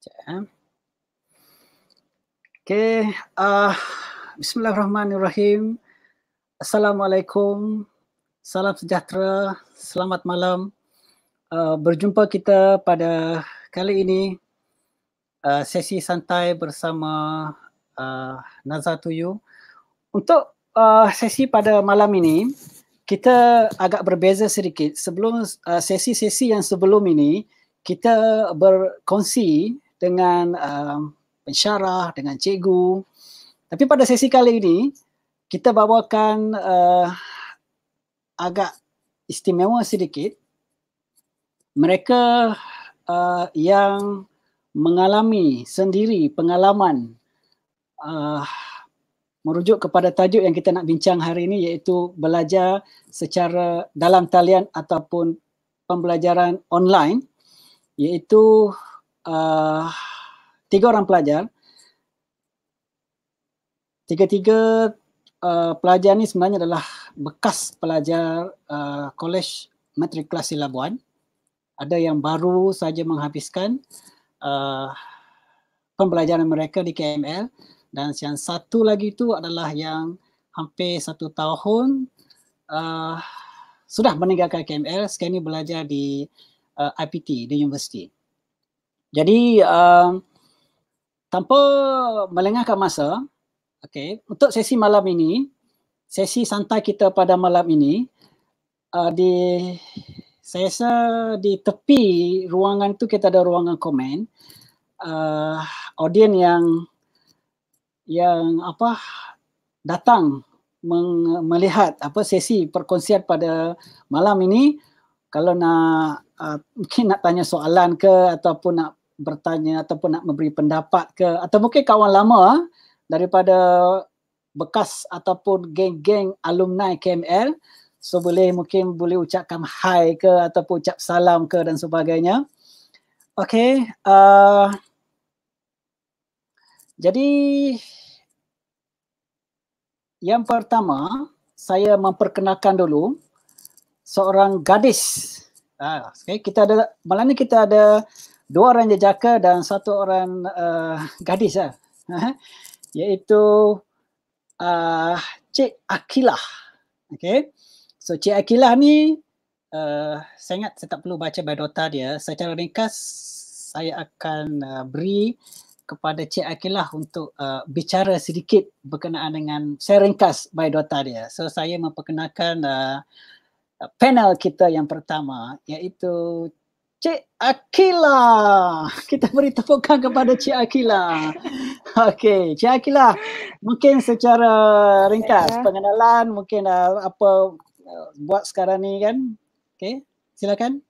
Sekejap, eh. Okay. Uh, ah, Bismillahirrahmanirrahim. Assalamualaikum. Salam sejahtera. Selamat malam. Uh, berjumpa kita pada kali ini. Uh, sesi santai bersama uh, Nazar Tuyu. Untuk uh, sesi pada malam ini, kita agak berbeza sedikit. Sebelum uh, sesi-sesi yang sebelum ini, kita berkongsi dengan um, pensyarah, dengan cikgu. Tapi pada sesi kali ini, kita bawakan uh, agak istimewa sedikit. Mereka uh, yang mengalami sendiri pengalaman uh, merujuk kepada tajuk yang kita nak bincang hari ini iaitu belajar secara dalam talian ataupun pembelajaran online iaitu uh, tiga orang pelajar. Tiga-tiga uh, pelajar ni sebenarnya adalah bekas pelajar uh, College Matrik Kelas Labuan. Ada yang baru saja menghabiskan uh, pembelajaran mereka di KML dan yang satu lagi itu adalah yang hampir satu tahun uh, sudah meninggalkan KML, sekarang ini belajar di uh, IPT, di universiti. Jadi uh, tanpa melengahkan masa, okay, untuk sesi malam ini, sesi santai kita pada malam ini uh, di saya rasa di tepi ruangan tu kita ada ruangan komen uh, audien yang yang apa datang meng, melihat apa sesi perkongsian pada malam ini kalau nak uh, mungkin nak tanya soalan ke ataupun nak bertanya ataupun nak memberi pendapat ke atau mungkin kawan lama ah, daripada bekas ataupun geng-geng alumni KML so boleh mungkin boleh ucapkan hai ke ataupun ucap salam ke dan sebagainya okey uh, jadi yang pertama saya memperkenalkan dulu seorang gadis. Ah, okay. kita ada malam ni kita ada dua orang jejaka dan satu orang uh, gadis lah. yaitu uh, Cik Akilah. Okay. So Cik Akilah ni uh, saya ingat saya tak perlu baca biodata dia. Secara ringkas saya akan uh, beri kepada Cik Akilah untuk uh, bicara sedikit berkenaan dengan saya ringkas biodata dia. So saya memperkenalkan uh, panel kita yang pertama iaitu Cik Akila. Kita beri tepukan kepada Cik Akila. Okey, Cik Akila, mungkin secara ringkas ya. pengenalan, mungkin uh, apa uh, buat sekarang ni kan? Okey, silakan.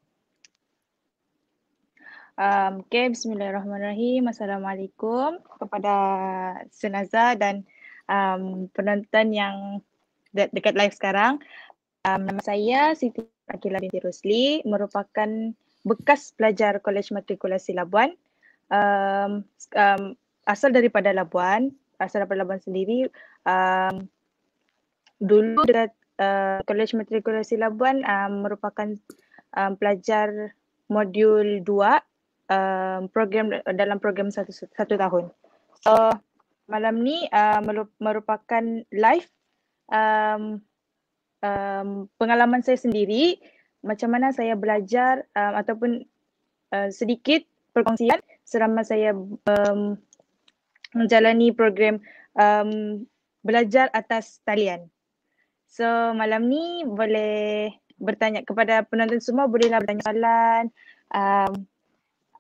Um, okay, bismillahirrahmanirrahim. Assalamualaikum kepada Senaza dan um, penonton yang de- dekat live sekarang. Um, nama saya Siti Akila binti Rusli merupakan bekas pelajar Kolej Matrikulasi Labuan. Um, um, asal daripada Labuan, asal daripada Labuan sendiri. Um, dulu dekat Kolej uh, Matrikulasi Labuan um, merupakan um, pelajar modul 2 um, program dalam program satu, satu tahun. So malam ni uh, merupakan live um, um, pengalaman saya sendiri macam mana saya belajar um, ataupun uh, sedikit perkongsian selama saya um, menjalani program um, belajar atas talian. So malam ni boleh bertanya kepada penonton semua bolehlah bertanya soalan, um,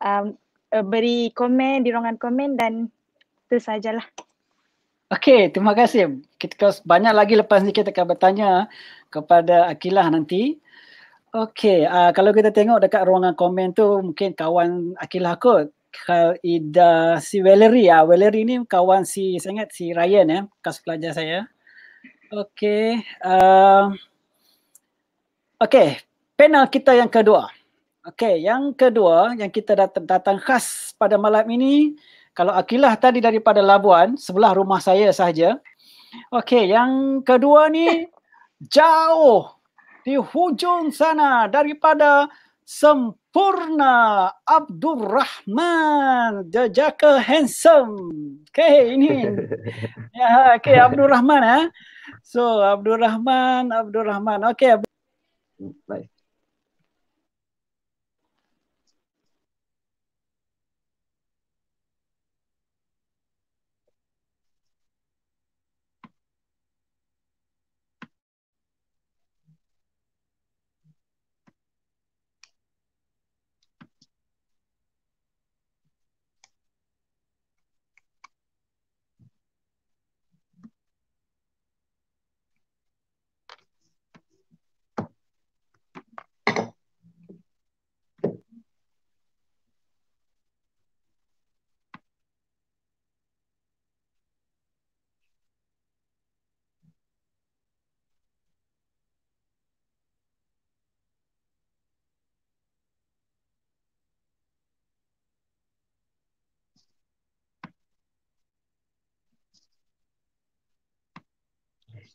um, uh, beri komen di ruangan komen dan itu sajalah. Okay, terima kasih. Kita banyak lagi lepas ni kita akan bertanya kepada Akilah nanti. Okey, uh, kalau kita tengok dekat ruangan komen tu mungkin kawan Akilah kot Kal Ida si Valerie ya. Uh. Valerie ni kawan si sangat si Ryan ya, eh, kelas pelajar saya. Okey, uh, ah, okay, panel kita yang kedua. Okey, yang kedua yang kita dat- datang khas pada malam ini kalau Akilah tadi daripada Labuan, sebelah rumah saya saja. Okey, yang kedua ni jauh di hujung sana daripada sempurna Abdul Rahman the handsome. Okay, ini. Ya, okay, Abdul Rahman ya. Eh? So, Abdul Rahman, Abdul Rahman. Okay. Baik.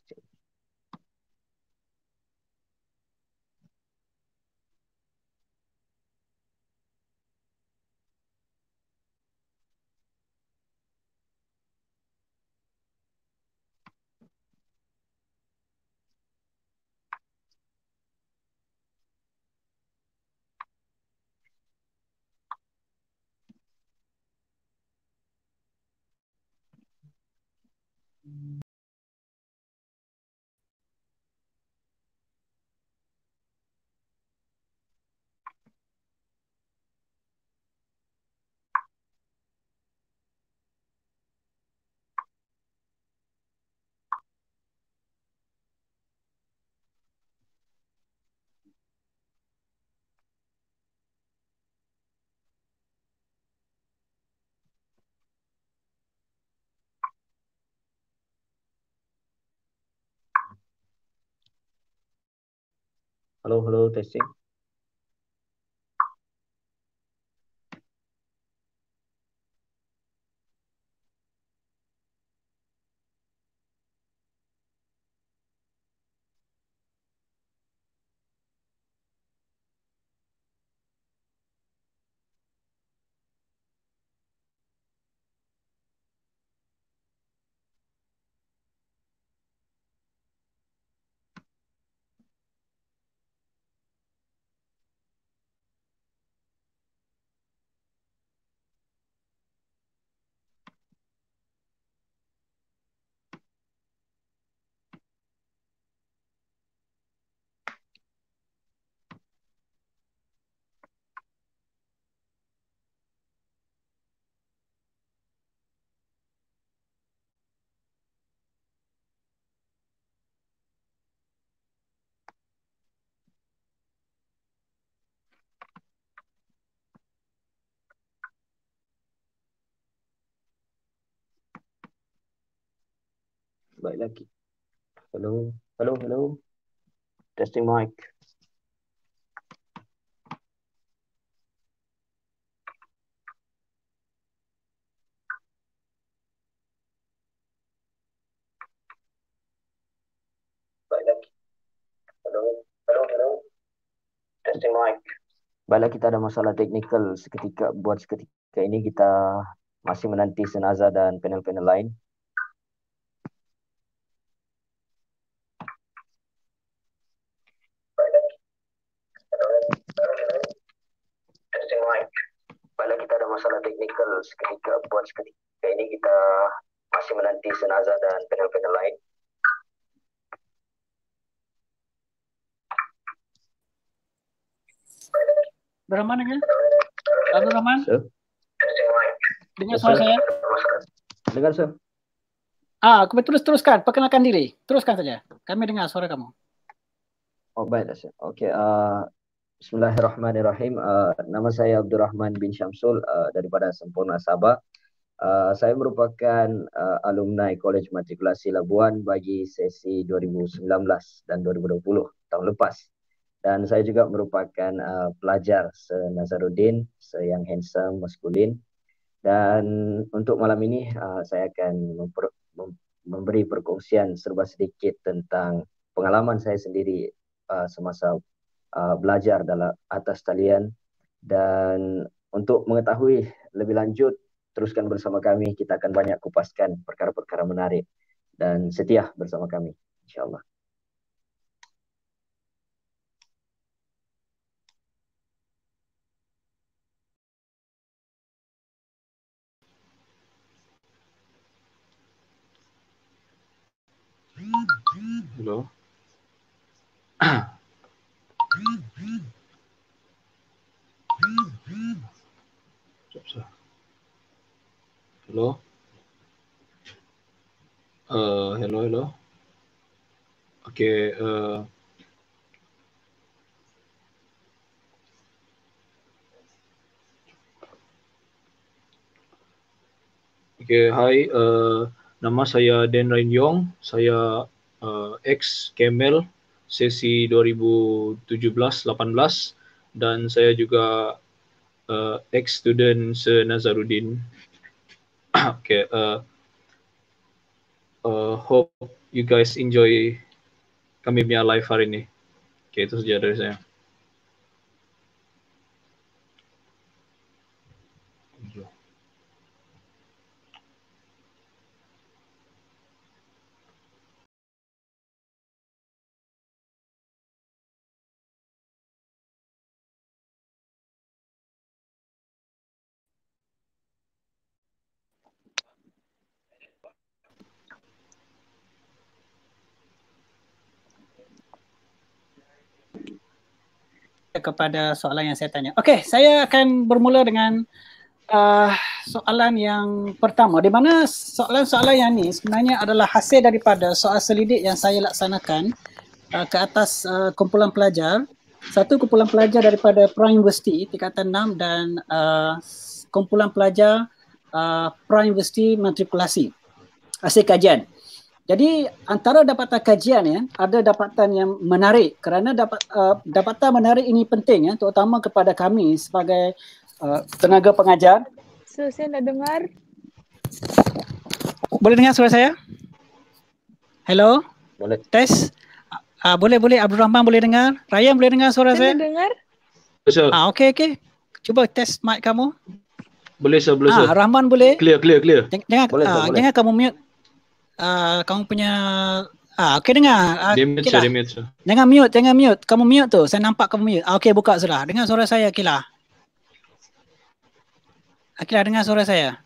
Thank -hmm. you. hello hello testing baik lagi. Hello, hello, hello. Testing mic. Baiklah kita ada masalah teknikal seketika buat seketika ini kita masih menanti senaza dan panel-panel lain. secara teknikal seketika buat sekejap. ini kita masih menanti jenazah dan panel-panel lain. Berhaman dengan? Abdul Rahman? Dengar suara saya? Dengar, Sir. Ah, aku terus teruskan. Perkenalkan diri. Teruskan saja. Kami dengar suara kamu. Oh, baiklah, Sir. Okey. Uh, Bismillahirrahmanirrahim. Uh, nama saya Abdul Rahman bin Syamsul uh, daripada Sempurna Sabah. Uh, saya merupakan uh, alumni College Matrikulasi Labuan bagi sesi 2019 dan 2020 tahun lepas. Dan saya juga merupakan uh, pelajar se-Nazaruddin, se-Yang Handsome, Maskulin. Dan untuk malam ini uh, saya akan memper- mem- memberi perkongsian serba sedikit tentang pengalaman saya sendiri uh, semasa uh, belajar dalam atas talian dan untuk mengetahui lebih lanjut teruskan bersama kami kita akan banyak kupaskan perkara-perkara menarik dan setia bersama kami insyaallah Hello. Hello. Uh, hello, hello. Okay. Uh, Okay, hi. Uh, nama saya Dan Rain Yong. Saya uh, ex Camel sesi 2017-18 dan saya juga uh, ex student Se Nazarudin. okay. Uh, uh, hope you guys enjoy kami punya live hari ini. Okay, itu saja dari saya. kepada soalan yang saya tanya. Okey, saya akan bermula dengan uh, soalan yang pertama. Di mana soalan-soalan yang ini sebenarnya adalah hasil daripada soal selidik yang saya laksanakan uh, ke atas uh, kumpulan pelajar. Satu kumpulan pelajar daripada Prime University tingkatan 6 dan uh, kumpulan pelajar uh, Prime University matrikulasi. Hasil kajian. Jadi antara dapatan kajian ya ada dapatan yang menarik kerana dapat uh, dapatan menarik ini penting ya terutama kepada kami sebagai uh, tenaga pengajar. So saya nak dengar. Boleh dengar suara saya? Hello? Boleh. Test. uh, ah, boleh boleh Abdul Rahman boleh dengar? Ryan boleh dengar suara saya? Saya nak dengar. Ah okey okey. Cuba test mic kamu. Boleh sir, boleh ah, sir. Rahman boleh. Clear, clear, clear. Jangan, boleh, uh, boleh. jangan kamu mute. Ah, kamu punya Ah, okay dengar. Ah, dia mute, lah. dia mute. Jangan mute, jangan mute. Kamu mute tu. Saya nampak kamu mute. Ah, okay, buka sudah. Dengar suara saya, Akila. Akila, dengar suara saya.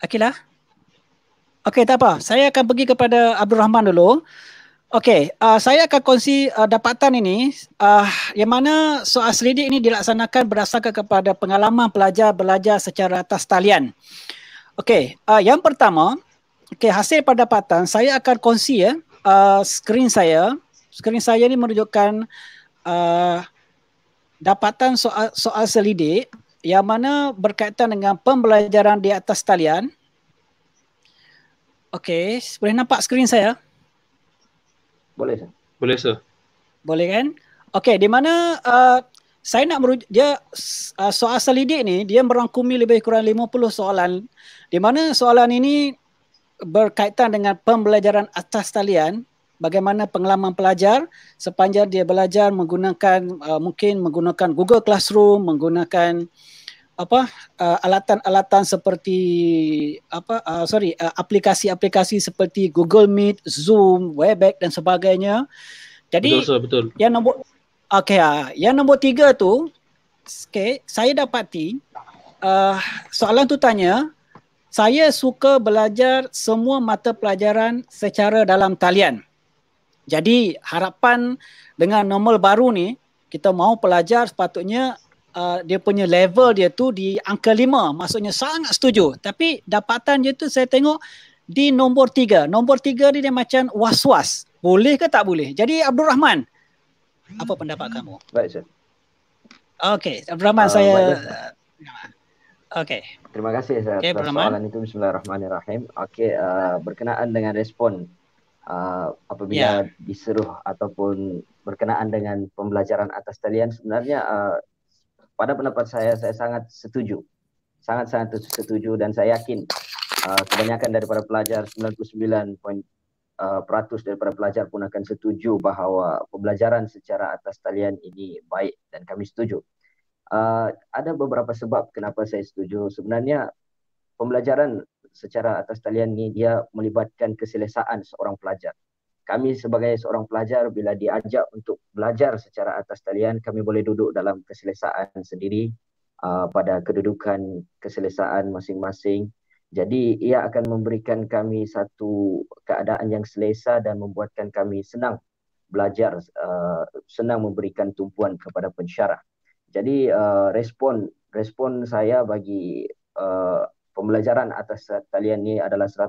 Akila. Okay, tak apa. Saya akan pergi kepada Abdul Rahman dulu. Okay, uh, ah, saya akan kongsi uh, dapatan ini uh, yang mana soal selidik ini dilaksanakan berdasarkan kepada pengalaman pelajar belajar secara atas talian. Okay, uh, yang pertama, Okey, hasil pendapatan saya akan kongsi ya. Uh, screen saya, screen saya ni menunjukkan uh, dapatan soal soal selidik yang mana berkaitan dengan pembelajaran di atas talian. Okey, boleh nampak screen saya? Boleh. Boleh, sir. Boleh kan? Okey, di mana uh, saya nak meruj- dia soal selidik ni dia merangkumi lebih kurang 50 soalan di mana soalan ini berkaitan dengan pembelajaran atas talian bagaimana pengalaman pelajar sepanjang dia belajar menggunakan uh, mungkin menggunakan Google Classroom menggunakan apa uh, alatan-alatan seperti apa uh, sorry uh, aplikasi-aplikasi seperti Google Meet, Zoom, Webex dan sebagainya. Jadi betul, sir, betul. yang nombor okey uh, yang nombor tiga tu okay, saya dapati uh, soalan tu tanya saya suka belajar semua mata pelajaran secara dalam talian. Jadi harapan dengan normal baru ni kita mau pelajar sepatutnya uh, dia punya level dia tu di angka lima. Maksudnya sangat setuju. Tapi dapatan dia tu saya tengok di nombor tiga. Nombor tiga ni dia macam was-was. Boleh ke tak boleh? Jadi Abdul Rahman, hmm. apa pendapat kamu? Baik, Sir. Okay, Abdul Rahman uh, saya... Baik, okay terima kasih atas okay, soalan itu Bismillahirrahmanirrahim. Okey, uh, berkenaan dengan respon uh, apabila yeah. disuruh ataupun berkenaan dengan pembelajaran atas talian sebenarnya uh, pada pendapat saya saya sangat setuju. Sangat-sangat setuju dan saya yakin uh, kebanyakan daripada pelajar 99 point Uh, peratus daripada pelajar pun akan setuju bahawa pembelajaran secara atas talian ini baik dan kami setuju uh, ada beberapa sebab kenapa saya setuju. Sebenarnya pembelajaran secara atas talian ni dia melibatkan keselesaan seorang pelajar. Kami sebagai seorang pelajar bila diajak untuk belajar secara atas talian kami boleh duduk dalam keselesaan sendiri uh, pada kedudukan keselesaan masing-masing. Jadi ia akan memberikan kami satu keadaan yang selesa dan membuatkan kami senang belajar uh, senang memberikan tumpuan kepada pensyarah. Jadi uh, respon respon saya bagi uh, pembelajaran atas talian ini adalah 100% uh,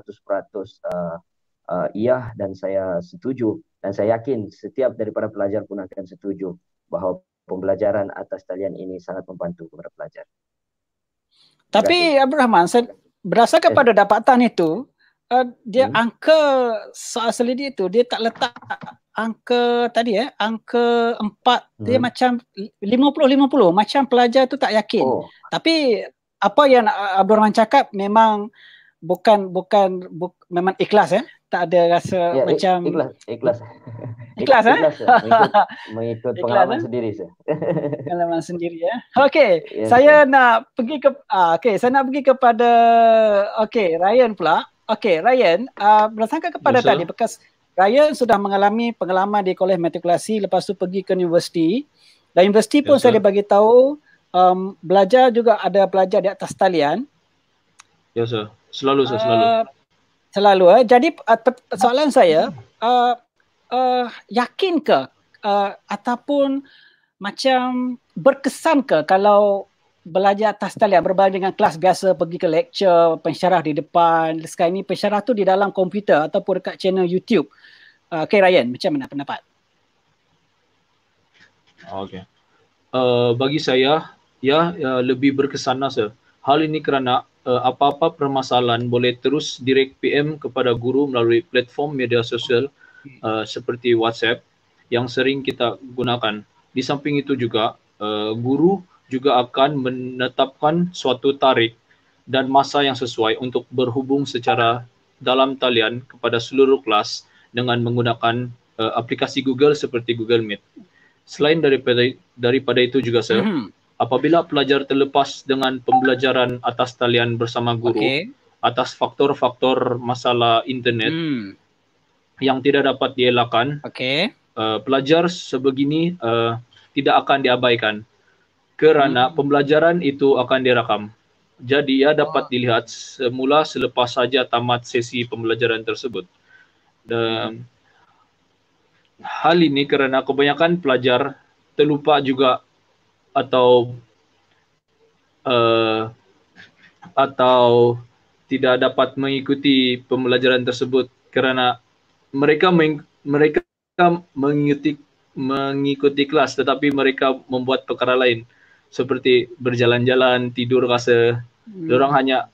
uh, iya dan saya setuju dan saya yakin setiap daripada pelajar pun akan setuju bahawa pembelajaran atas talian ini sangat membantu kepada pelajar. Tapi Abrahman, saya berdasarkan eh. pada dapatan itu, uh, dia hmm. angka soal selidik itu dia tak letak angka tadi eh angka empat, hmm. dia macam lima puluh, macam pelajar tu tak yakin. Oh. Tapi apa yang Abdul Rahman cakap memang bukan bukan bu, memang ikhlas eh. Tak ada rasa ya, macam ikhlas ikhlas. Ikhlas eh? eh? mengikut, eh? pengalaman sendiri eh? ya, saya. pengalaman sendiri ya. Okey, saya nak pergi ke ah, okey, saya nak pergi kepada okey, Ryan pula. Okey, Ryan, uh, ah, berdasarkan kepada yes, ya, tadi bekas saya sudah mengalami pengalaman di kolej matrikulasi lepas tu pergi ke universiti dan universiti pun ya, saya dah bagi tahu um, belajar juga ada pelajar di atas talian ya sir selalu sir selalu uh, selalu eh jadi uh, soalan saya uh, uh, yakin ke uh, ataupun macam berkesan ke kalau belajar atas talian berbanding dengan kelas biasa pergi ke lecture, pensyarah di depan. Sekarang ni pensyarah tu di dalam komputer ataupun dekat channel YouTube. Uh, ah, okay Ryan, macam mana pendapat? Okay. Uh, eh, bagi saya, ya uh, lebih berkesan rasa. Hal ini kerana uh, apa-apa permasalahan boleh terus direct PM kepada guru melalui platform media sosial uh, seperti WhatsApp yang sering kita gunakan. Di samping itu juga, uh, guru juga akan menetapkan suatu tarikh dan masa yang sesuai untuk berhubung secara dalam talian kepada seluruh kelas dengan menggunakan uh, aplikasi Google seperti Google Meet. Selain daripada daripada itu juga sir, mm-hmm. apabila pelajar terlepas dengan pembelajaran atas talian bersama guru okay. atas faktor-faktor masalah internet mm. yang tidak dapat dielakkan, okay. uh, eh, pelajar sebegini uh, tidak akan diabaikan kerana hmm. pembelajaran itu akan direkam, Jadi ia dapat wow. Oh. dilihat semula selepas saja tamat sesi pembelajaran tersebut. Dan hmm. hal ini kerana kebanyakan pelajar terlupa juga atau uh, atau tidak dapat mengikuti pembelajaran tersebut kerana mereka meng, mereka mengikuti mengikuti kelas tetapi mereka membuat perkara lain seperti berjalan-jalan, tidur rasa. Hmm. Diorang hanya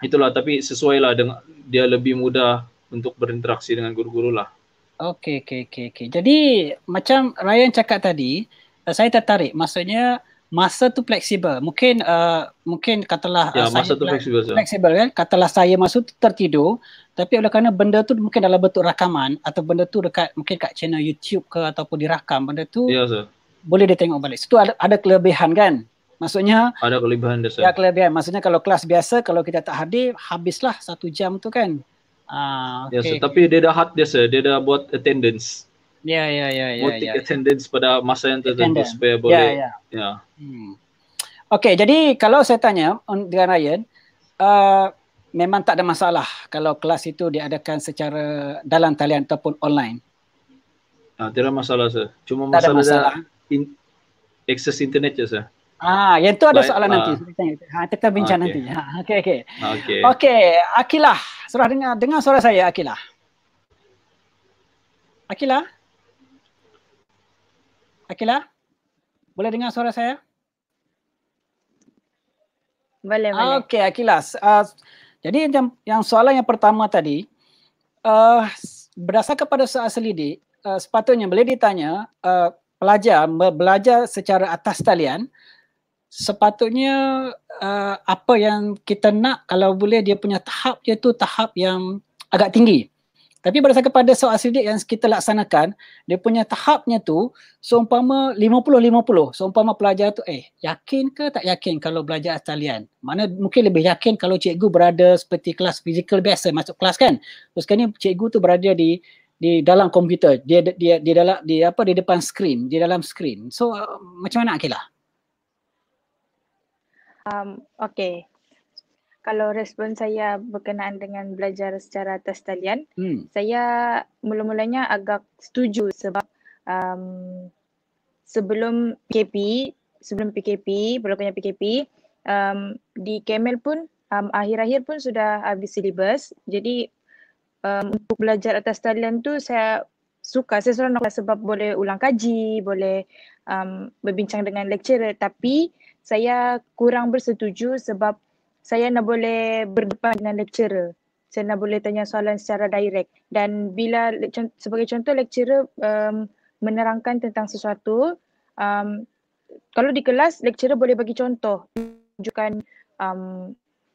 itulah tapi sesuailah dengan dia lebih mudah untuk berinteraksi dengan guru-guru lah. Okey, okey, okey, okey. Jadi macam Ryan cakap tadi, eh, saya tertarik. Maksudnya masa tu fleksibel. Mungkin uh, mungkin katalah ya, eh, masa saya tu fleksibel, fleksibel kan? Katalah saya masa tu tertidur, tapi oleh kerana benda tu mungkin dalam bentuk rakaman atau benda tu dekat mungkin kat channel YouTube ke ataupun dirakam benda tu. Ya, sir boleh dia tengok balik. Itu ada, ada kelebihan kan? Maksudnya ada kelebihan dia. Ya kelebihan. Maksudnya kalau kelas biasa kalau kita tak hadir habislah satu jam tu kan. Ah, okay. Ya, sir. tapi dia dah hard dia sir. dia dah buat attendance. Ya ya ya ya Buat ya, ya. attendance pada masa yang tertentu attendance. supaya ya, boleh. Ya. ya. ya. Hmm. Okey, jadi kalau saya tanya dengan Ryan, uh, memang tak ada masalah kalau kelas itu diadakan secara dalam talian ataupun online. Ah, tidak masalah se. Cuma masalah, masalah in, access internet je sir. Ah, yang tu ada But, soalan uh, nanti. Ha, kita bincang okay. nanti. Ha, okay, okay. Okay. Okay, Akilah. Sudah dengar, dengar suara saya, Akilah. Akilah? Akilah? Boleh dengar suara saya? Boleh, boleh. Okay, Akilah. Ah, uh, jadi yang, yang soalan yang pertama tadi, uh, ah, berdasar kepada soal selidik, uh, sepatutnya boleh ditanya, uh, pelajar belajar secara atas talian sepatutnya uh, apa yang kita nak kalau boleh dia punya tahap dia tu tahap yang agak tinggi tapi berdasarkan kepada soal sidik yang kita laksanakan dia punya tahapnya tu seumpama 50-50 seumpama pelajar tu eh yakin ke tak yakin kalau belajar atas talian mana mungkin lebih yakin kalau cikgu berada seperti kelas fizikal biasa masuk kelas kan terus sekarang ni cikgu tu berada di di dalam komputer dia dia dia dalam di apa di depan skrin di dalam skrin so uh, macam mana Akila um Okay, kalau respon saya berkenaan dengan belajar secara atas talian hmm. saya mula-mulanya agak setuju sebab um sebelum PKP sebelum PKP berlakunya PKP um di Kemel pun um akhir-akhir pun sudah habis syllabus jadi um, untuk belajar atas talian tu saya suka saya seronok lah sebab boleh ulang kaji boleh um, berbincang dengan lecturer tapi saya kurang bersetuju sebab saya nak boleh berdepan dengan lecturer saya nak boleh tanya soalan secara direct dan bila sebagai contoh lecturer um, menerangkan tentang sesuatu um, kalau di kelas lecturer boleh bagi contoh tunjukkan um,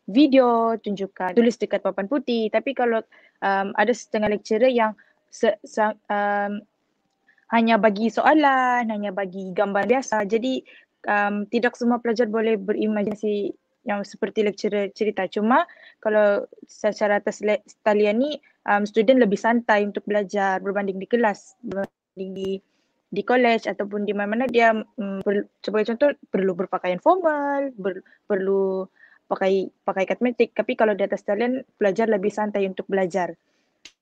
video, tunjukkan tulis dekat papan putih. Tapi kalau um, ada setengah lecturer yang se- se- um, hanya bagi soalan, hanya bagi gambar biasa. Jadi um, tidak semua pelajar boleh berimajinasi yang seperti lecturer cerita. Cuma kalau secara atas talian ni, um, student lebih santai untuk belajar berbanding di kelas, berbanding di di college ataupun di mana-mana dia um, perlu, sebagai contoh perlu berpakaian formal, ber, perlu pakai pakai matematik tapi kalau di atas talian pelajar lebih santai untuk belajar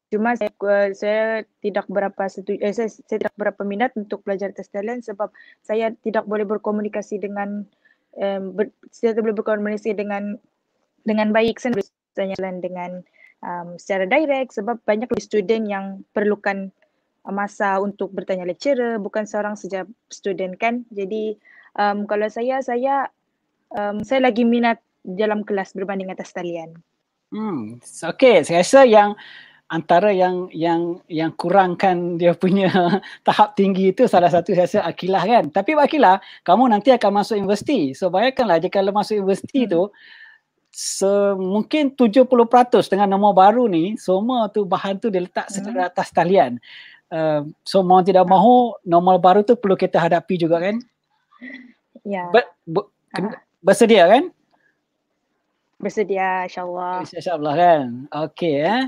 cuma saya, eh, saya tidak berapa setu, eh, saya, saya tidak berapa minat untuk belajar atas talian sebab saya tidak boleh berkomunikasi dengan eh, ber, saya tidak boleh berkomunikasi dengan dengan baik saya jalan dengan um, secara direct sebab banyak student yang perlukan masa untuk bertanya lecturer bukan seorang sejak student kan jadi um, kalau saya saya um, saya lagi minat dalam kelas berbanding atas talian. Hmm. So, okay, saya rasa yang antara yang yang yang kurangkan dia punya tahap tinggi itu salah satu saya rasa Akilah kan. Tapi Akilah, kamu nanti akan masuk universiti. So bayangkanlah jika kalau masuk universiti hmm. tu So, mungkin 70% dengan nombor baru ni semua tu bahan tu dia letak hmm. secara atas talian. Uh, so mau tidak mahu normal baru tu perlu kita hadapi juga kan? Ya. Yeah. Ber, ber, ha. Bersedia kan? bersedia insyaallah insyaallah kan Okay, eh ah.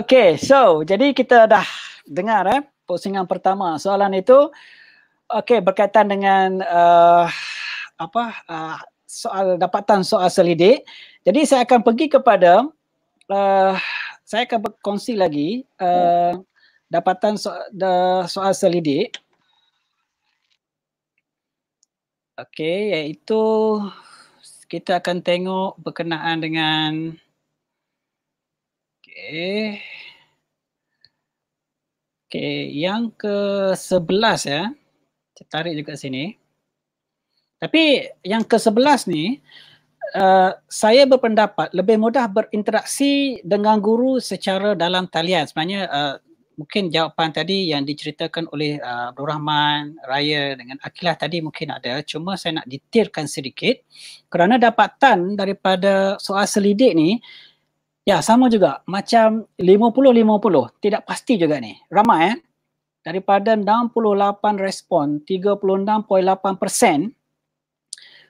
okey so jadi kita dah dengar eh pusingan pertama soalan itu okay, berkaitan dengan uh, apa uh, soal dapatan soal selidik jadi saya akan pergi kepada uh, saya akan berkongsi lagi uh, hmm. dapatan so, da, soal selidik Okay, iaitu kita akan tengok berkenaan dengan okay. Okay. yang ke sebelas ya. Saya tarik juga sini. Tapi yang ke sebelas ni Uh, saya berpendapat lebih mudah berinteraksi dengan guru secara dalam talian. Sebenarnya uh, mungkin jawapan tadi yang diceritakan oleh uh, Abdul Rahman, Raya dengan Akilah tadi mungkin ada. Cuma saya nak detailkan sedikit kerana dapatan daripada soal selidik ni ya sama juga macam 50-50. Tidak pasti juga ni. Ramai eh. Daripada 68 respon, 36.8%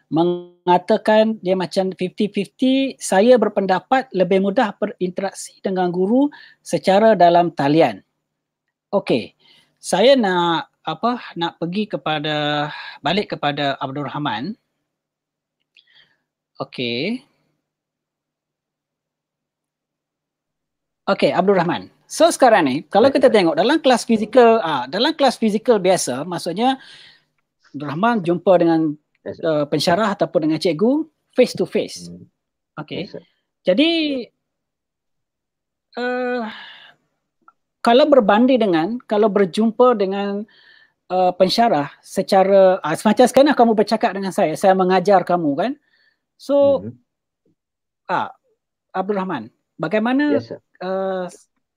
mengatakan dia macam 50-50 saya berpendapat lebih mudah berinteraksi dengan guru secara dalam talian Okey. Saya nak apa nak pergi kepada balik kepada Abdul Rahman. Okey. Okey, Abdul Rahman. So sekarang ni kalau kita tengok dalam kelas fizikal ah dalam kelas fizikal biasa maksudnya Abdul Rahman jumpa dengan uh, pensyarah ataupun dengan cikgu face to face. Hmm. Okey. Jadi eh uh, kalau berbanding dengan kalau berjumpa dengan uh, pensyarah secara uh, semacam sekarang kamu bercakap dengan saya saya mengajar kamu kan so mm-hmm. uh, Abdul Rahman bagaimana yes, uh,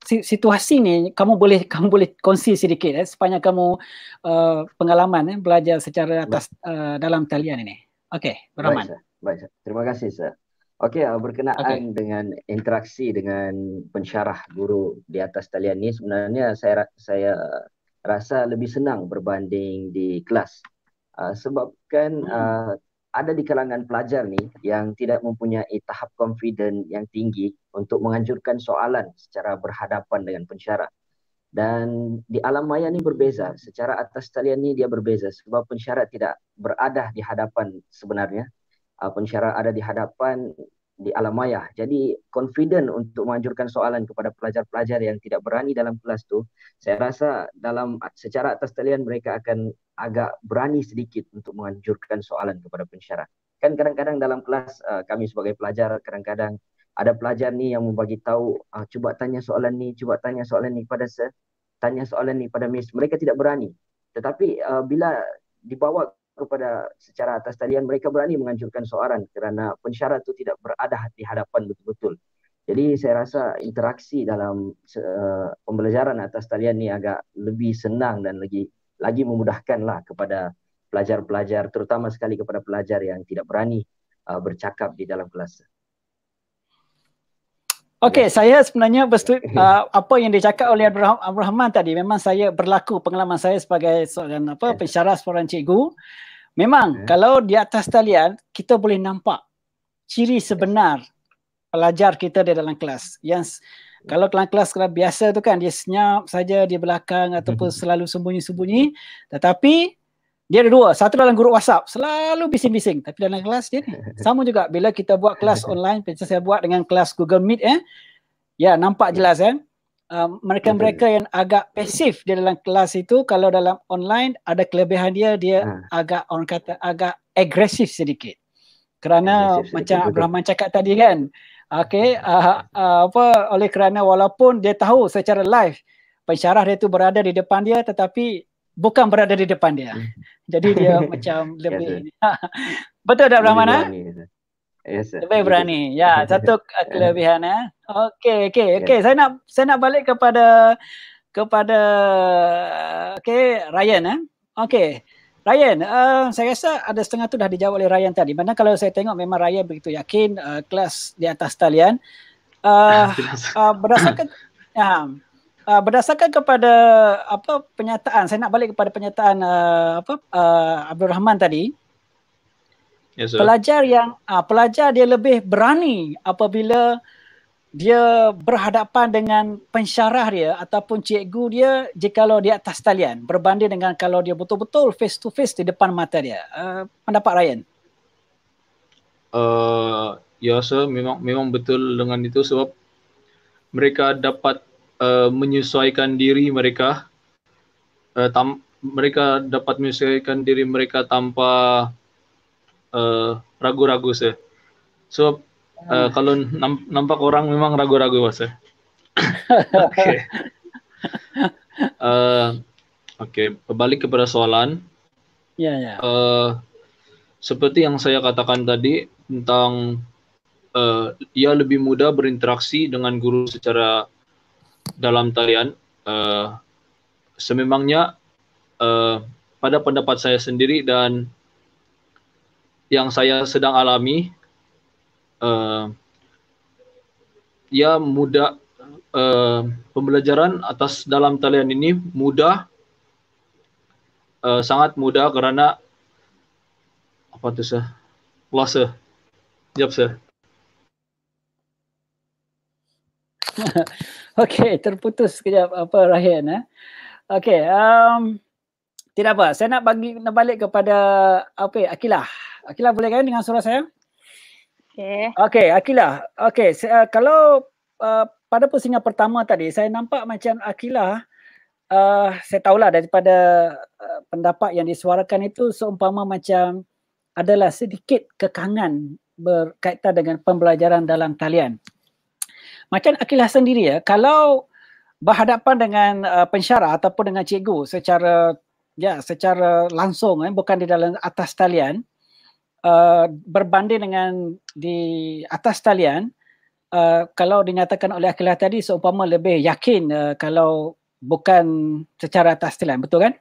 situasi ni kamu boleh kamu boleh kongsi sedikit eh, sepanjang kamu uh, pengalaman eh, belajar secara atas uh, dalam talian ini okey Abdul Rahman baik, baik terima kasih sir Okey, uh, berkenaan okay. dengan interaksi dengan pensyarah guru di atas talian ni sebenarnya saya saya rasa lebih senang berbanding di kelas. Uh, sebabkan uh, ada di kalangan pelajar ni yang tidak mempunyai tahap confident yang tinggi untuk menganjurkan soalan secara berhadapan dengan pensyarah. Dan di alam maya ni berbeza, secara atas talian ni dia berbeza sebab pensyarah tidak berada di hadapan sebenarnya uh, pensyarah ada di hadapan di alam maya. Jadi confident untuk menganjurkan soalan kepada pelajar-pelajar yang tidak berani dalam kelas tu, saya rasa dalam secara atas talian mereka akan agak berani sedikit untuk menganjurkan soalan kepada pensyarah. Kan kadang-kadang dalam kelas uh, kami sebagai pelajar kadang-kadang ada pelajar ni yang membagi tahu uh, cuba tanya soalan ni, cuba tanya soalan ni pada saya, tanya soalan ni pada miss. Mereka tidak berani. Tetapi uh, bila dibawa kepada secara atas talian mereka berani menghancurkan soaran kerana pensyarah itu tidak berada di hadapan betul-betul. Jadi saya rasa interaksi dalam uh, pembelajaran atas talian ni agak lebih senang dan lagi lagi memudahkanlah kepada pelajar-pelajar terutama sekali kepada pelajar yang tidak berani uh, bercakap di dalam kelas. Okey, ya. saya sebenarnya bestu, uh, eh, apa yang dicakap oleh Abdul Rahman tadi memang saya berlaku pengalaman saya sebagai seorang apa ya. pensyarah seorang cikgu Memang okay. Ya. kalau di atas talian kita boleh nampak ciri sebenar pelajar kita di dalam kelas. Yang kalau dalam kelas kelas biasa tu kan dia senyap saja di belakang ataupun mhm. selalu sembunyi-sembunyi. Tetapi dia ada dua. Satu dalam grup WhatsApp selalu bising-bising. Tapi dalam kelas dia ni. sama juga bila kita buat kelas online macam saya buat dengan kelas Google Meet eh. Ya, nampak jelas eh. Um, mereka-mereka um, mereka yang agak pasif di dalam kelas itu kalau dalam online ada kelebihan dia dia hmm. agak orang kata agak agresif sedikit. Kerana agresif macam sedikit Abraham cakap tadi kan. Okey uh, ah, uh, ah, apa oleh kerana walaupun dia tahu secara live pensyarah dia tu berada di depan dia tetapi bukan berada di depan dia. Hmm. Jadi dia macam lebih Betul tak Abraham? Ah? Yes. Lebih berani. Ya, satu kelebihan eh. Okey, okey, okay. Ya. okey. Saya nak saya nak balik kepada kepada okey Ryan eh. Okey. Ryan, uh, saya rasa ada setengah tu dah dijawab oleh Ryan tadi. Mana kalau saya tengok memang Ryan begitu yakin uh, kelas di atas talian. Uh, uh, berdasarkan ya, uh, Uh, berdasarkan kepada apa penyataan saya nak balik kepada penyataan uh, apa uh, Abdul Rahman tadi yes, pelajar yang uh, pelajar dia lebih berani apabila dia berhadapan dengan pensyarah dia ataupun cikgu dia jika di atas talian berbanding dengan kalau dia betul-betul face to face di depan mata dia. Uh, pendapat Ryan? Uh, ya, sir. Memang, memang betul dengan itu sebab mereka dapat uh, menyesuaikan diri mereka. Uh, tam- mereka dapat menyesuaikan diri mereka tanpa uh, ragu-ragu, sir. Sebab uh, kalau nampak orang memang ragu-ragu mas ya. Oke. Eh, oke, balik kepada soalan. Ya ya. Uh, seperti yang saya katakan tadi tentang uh, ia lebih mudah berinteraksi dengan guru secara dalam tarian. Uh, sememangnya uh, pada pendapat saya sendiri dan yang saya sedang alami uh, ya mudah uh, pembelajaran atas dalam talian ini mudah uh, sangat mudah kerana apa tu sah lasa jawab sah Okay terputus kejap apa Rahian eh. Okey, um, tidak apa. Saya nak bagi nak balik kepada apa? Okay, Akilah. Akilah boleh kan dengan suara saya? Okay. Okay, Akilah. Okay, so, eh, kalau uh, pada pusingan pertama tadi, saya nampak macam Akilah, uh, saya tahulah daripada uh, pendapat yang disuarakan itu seumpama macam adalah sedikit kekangan berkaitan dengan pembelajaran dalam talian. Macam Akilah sendiri ya, kalau berhadapan dengan uh, pensyarah ataupun dengan cikgu secara ya secara langsung eh, bukan di dalam atas talian, uh, berbanding dengan di atas talian uh, kalau dinyatakan oleh Akilah tadi seumpama lebih yakin uh, kalau bukan secara atas talian betul kan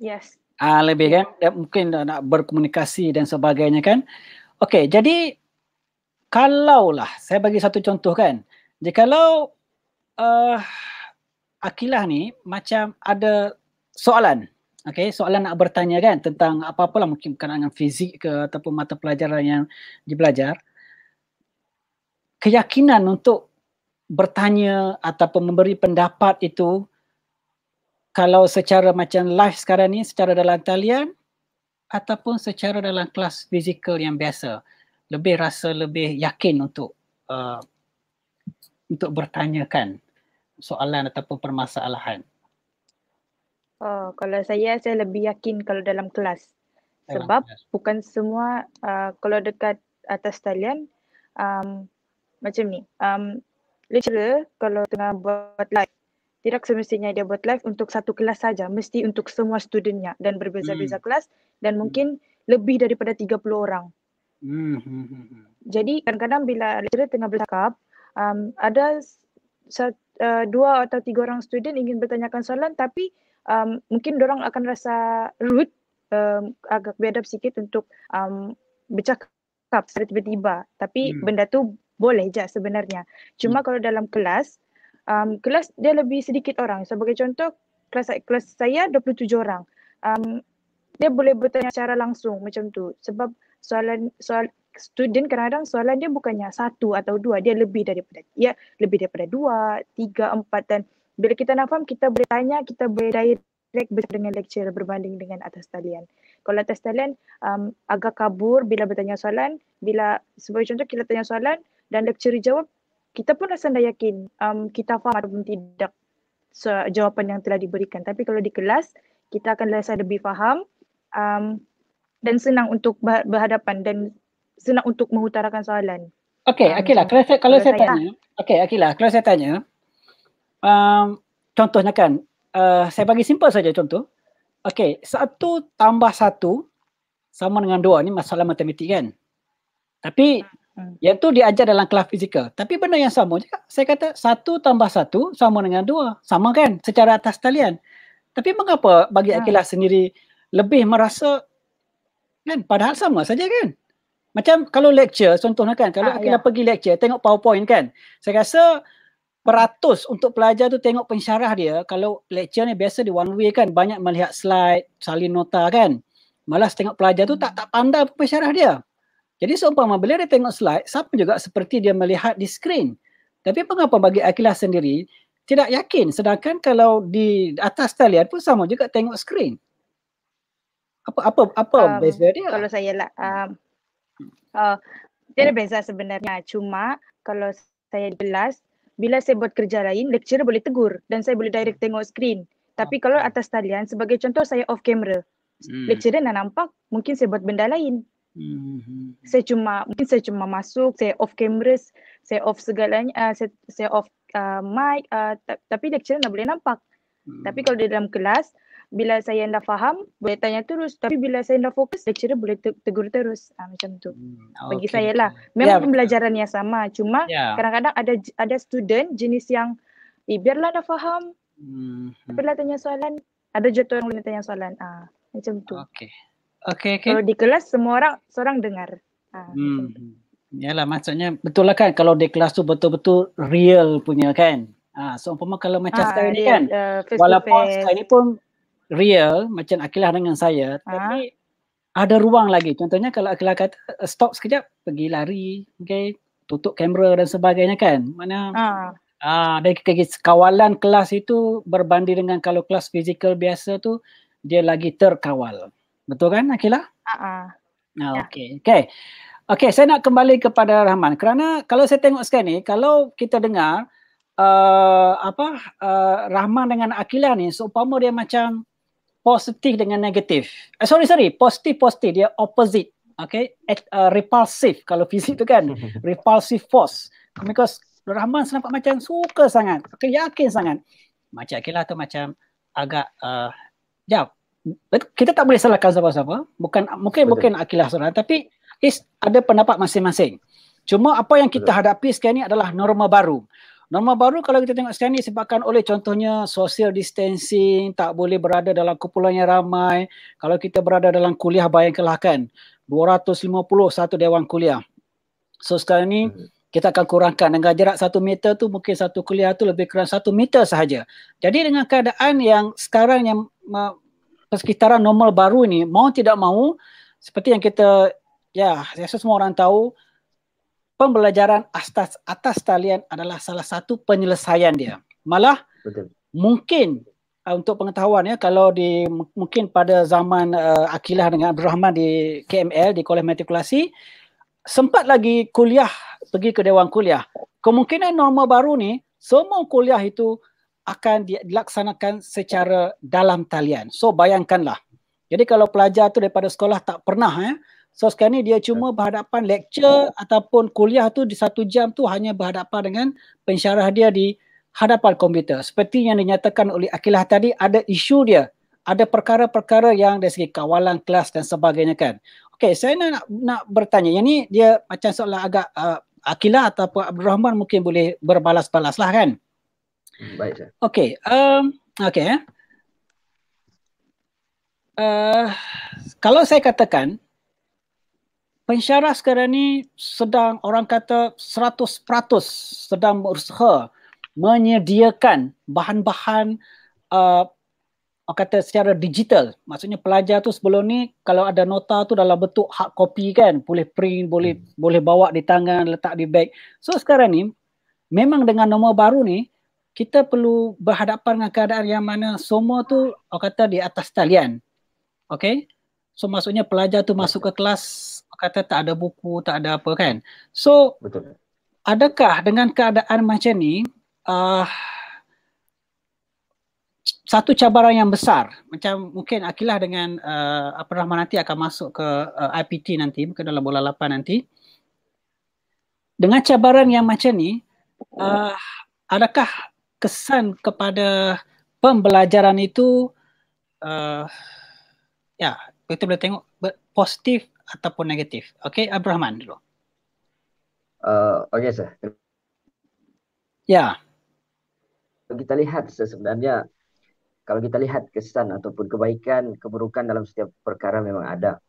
yes ah uh, lebih kan dan ya, mungkin uh, nak berkomunikasi dan sebagainya kan okey jadi kalaulah saya bagi satu contoh kan jikalau uh, Akilah ni macam ada soalan Okay, soalan nak bertanya kan tentang apa-apalah mungkin kena dengan fizik ke ataupun mata pelajaran yang dipelajar? Keyakinan untuk bertanya ataupun memberi pendapat itu kalau secara macam live sekarang ni secara dalam talian ataupun secara dalam kelas fizikal yang biasa lebih rasa lebih yakin untuk uh, untuk bertanyakan soalan ataupun permasalahan. Oh, kalau saya, saya lebih yakin kalau dalam kelas. Sebab yeah, bukan semua uh, kalau dekat atas talian um, macam ni. Um, lecturer kalau tengah buat live, tidak semestinya dia buat live untuk satu kelas saja. Mesti untuk semua studentnya dan berbeza-beza mm. kelas dan hmm. mungkin mm. lebih daripada 30 orang. Mm. Jadi kadang-kadang bila lecturer tengah bercakap, um, ada satu, uh, dua atau tiga orang student ingin bertanyakan soalan tapi um, mungkin orang akan rasa rude um, agak biadab sikit untuk um, bercakap secara tiba-tiba tapi hmm. benda tu boleh je sebenarnya cuma hmm. kalau dalam kelas um, kelas dia lebih sedikit orang sebagai contoh kelas kelas saya 27 orang um, dia boleh bertanya secara langsung macam tu sebab soalan soal student kadang-kadang soalan dia bukannya satu atau dua dia lebih daripada ya lebih daripada dua tiga empat dan bila kita nak faham kita boleh tanya kita boleh direct bersama dengan lecturer berbanding dengan atas talian kalau atas talian um, agak kabur bila bertanya soalan bila sebagai contoh kita tanya soalan dan lecturer jawab kita pun rasa dah yakin um, kita faham ataupun tidak so, jawapan yang telah diberikan tapi kalau di kelas kita akan rasa lebih faham um, dan senang untuk berhadapan dan senang untuk mengutarakan soalan. Okey, um, akilah. kalau saya, kalau saya tanya, tanya. okey, Akila, kalau saya tanya, um, contohnya kan, uh, saya bagi simple saja contoh. Okey, satu tambah satu sama dengan dua ni masalah matematik kan? Tapi hmm. yang tu diajar dalam kelas fizikal. Tapi benda yang sama juga. Saya kata satu tambah satu sama dengan dua. Sama kan secara atas talian. Tapi mengapa bagi hmm. Akilah sendiri lebih merasa kan padahal sama saja kan? Macam kalau lecture contohnya kan, kalau ah, Akilah ya. pergi lecture tengok powerpoint kan. Saya rasa peratus untuk pelajar tu tengok pensyarah dia kalau lecture ni biasa di one way kan banyak melihat slide salin nota kan malas tengok pelajar tu tak tak pandai apa pensyarah dia jadi seumpama bila dia tengok slide sama juga seperti dia melihat di screen tapi mengapa bagi Akilah sendiri tidak yakin sedangkan kalau di atas talian pun sama juga tengok screen apa apa apa um, beza dia kalau saya lah um, hmm. uh, dia ada beza sebenarnya cuma kalau saya jelas bila saya buat kerja lain, lecturer boleh tegur dan saya boleh direct hmm. tengok screen. Tapi oh. kalau atas talian, sebagai contoh saya off camera. Hmm. Lecturer nak nampak, mungkin saya buat benda lain. Hmm. Saya cuma, mungkin saya cuma masuk, saya off camera, saya off segalanya, uh, saya, saya off uh, mic, uh, tapi lecturer nak boleh nampak. Hmm. Tapi kalau di dalam kelas, bila saya dah faham boleh tanya terus tapi bila saya dah fokus lecturer boleh tegur terus ha, macam tu hmm, bagi okay. saya lah memang yeah, ya, pembelajaran yang sama cuma yeah. kadang-kadang ada ada student jenis yang eh, biarlah dah faham hmm. biarlah tanya soalan ada juga orang boleh tanya soalan ha, macam tu okay. Okay, okay. Kalau di kelas semua orang seorang dengar. Ha, hmm. Yalah maksudnya betul lah kan kalau di kelas tu betul-betul real punya kan. ha, so umpama kalau macam ha, sekarang ni kan uh, walaupun sekarang ni pun real macam Akilah dengan saya ha? tapi ada ruang lagi contohnya kalau Akilah kata stop sekejap pergi lari okay tutup kamera dan sebagainya kan mana ha. uh, ha, dari segi kawalan kelas itu berbanding dengan kalau kelas fizikal biasa tu dia lagi terkawal betul kan Akilah ha ah okey okay. Okay, saya nak kembali kepada Rahman kerana kalau saya tengok sekarang ni kalau kita dengar Uh, apa uh, Rahman dengan Akila ni seumpama dia macam positif dengan negatif. Uh, eh, sorry sorry, positif positif dia opposite. Okay, At, uh, repulsive kalau fizik tu kan, repulsive force. Because Rahman nampak macam suka sangat, okay, yakin sangat. Macam akilah tu macam agak uh, ya kita tak boleh salahkan siapa-siapa bukan mungkin Betul. mungkin akilah salah tapi is ada pendapat masing-masing cuma apa yang kita Betul. hadapi sekarang ni adalah norma baru Norma baru kalau kita tengok sekarang ni sebabkan oleh contohnya social distancing, tak boleh berada dalam kumpulan yang ramai. Kalau kita berada dalam kuliah bayangkanlah kan 250 satu dewan kuliah. So sekarang ni hmm. kita akan kurangkan dengan jarak satu meter tu mungkin satu kuliah tu lebih kurang satu meter sahaja. Jadi dengan keadaan yang sekarang yang persekitaran normal baru ni mau tidak mau seperti yang kita ya saya rasa semua orang tahu pembelajaran atas atas talian adalah salah satu penyelesaian dia. Malah Betul. mungkin uh, untuk pengetahuan ya kalau di mungkin pada zaman uh, ah, Akilah dengan Abdul Rahman di KML di Kolej Matrikulasi sempat lagi kuliah pergi ke dewan kuliah. Kemungkinan norma baru ni semua kuliah itu akan dilaksanakan secara dalam talian. So bayangkanlah. Jadi kalau pelajar tu daripada sekolah tak pernah eh So sekarang ni dia cuma berhadapan lecture ataupun kuliah tu di satu jam tu hanya berhadapan dengan pensyarah dia di hadapan komputer. Seperti yang dinyatakan oleh Akilah tadi, ada isu dia. Ada perkara-perkara yang dari segi kawalan kelas dan sebagainya kan. Okay, saya nak, nak bertanya. Yang ni dia macam seolah agak uh, Akilah ataupun Abdul Rahman mungkin boleh berbalas-balas lah kan. Hmm, baik. Okay. Um, okay. Eh. Uh, kalau saya katakan, pensyarah sekarang ni sedang orang kata 100% sedang berusaha menyediakan bahan-bahan uh, orang kata secara digital. Maksudnya pelajar tu sebelum ni kalau ada nota tu dalam bentuk hard copy kan, boleh print, boleh hmm. boleh bawa di tangan, letak di bag. So sekarang ni memang dengan norma baru ni kita perlu berhadapan dengan keadaan yang mana semua tu orang kata di atas talian. Okay? So maksudnya pelajar tu masuk ke kelas kata tak ada buku, tak ada apa kan. So betul. Adakah dengan keadaan macam ni uh, satu cabaran yang besar macam mungkin Akilah dengan uh, apa Rahman nanti akan masuk ke uh, IPT nanti ke dalam bola lapan nanti. Dengan cabaran yang macam ni uh, adakah kesan kepada pembelajaran itu uh, ya kita boleh tengok positif ataupun negatif. Okey, Abrahman dulu. Uh, Okey, sir. Ya. Kalau kita lihat sir, sebenarnya, kalau kita lihat kesan ataupun kebaikan, keburukan dalam setiap perkara memang ada.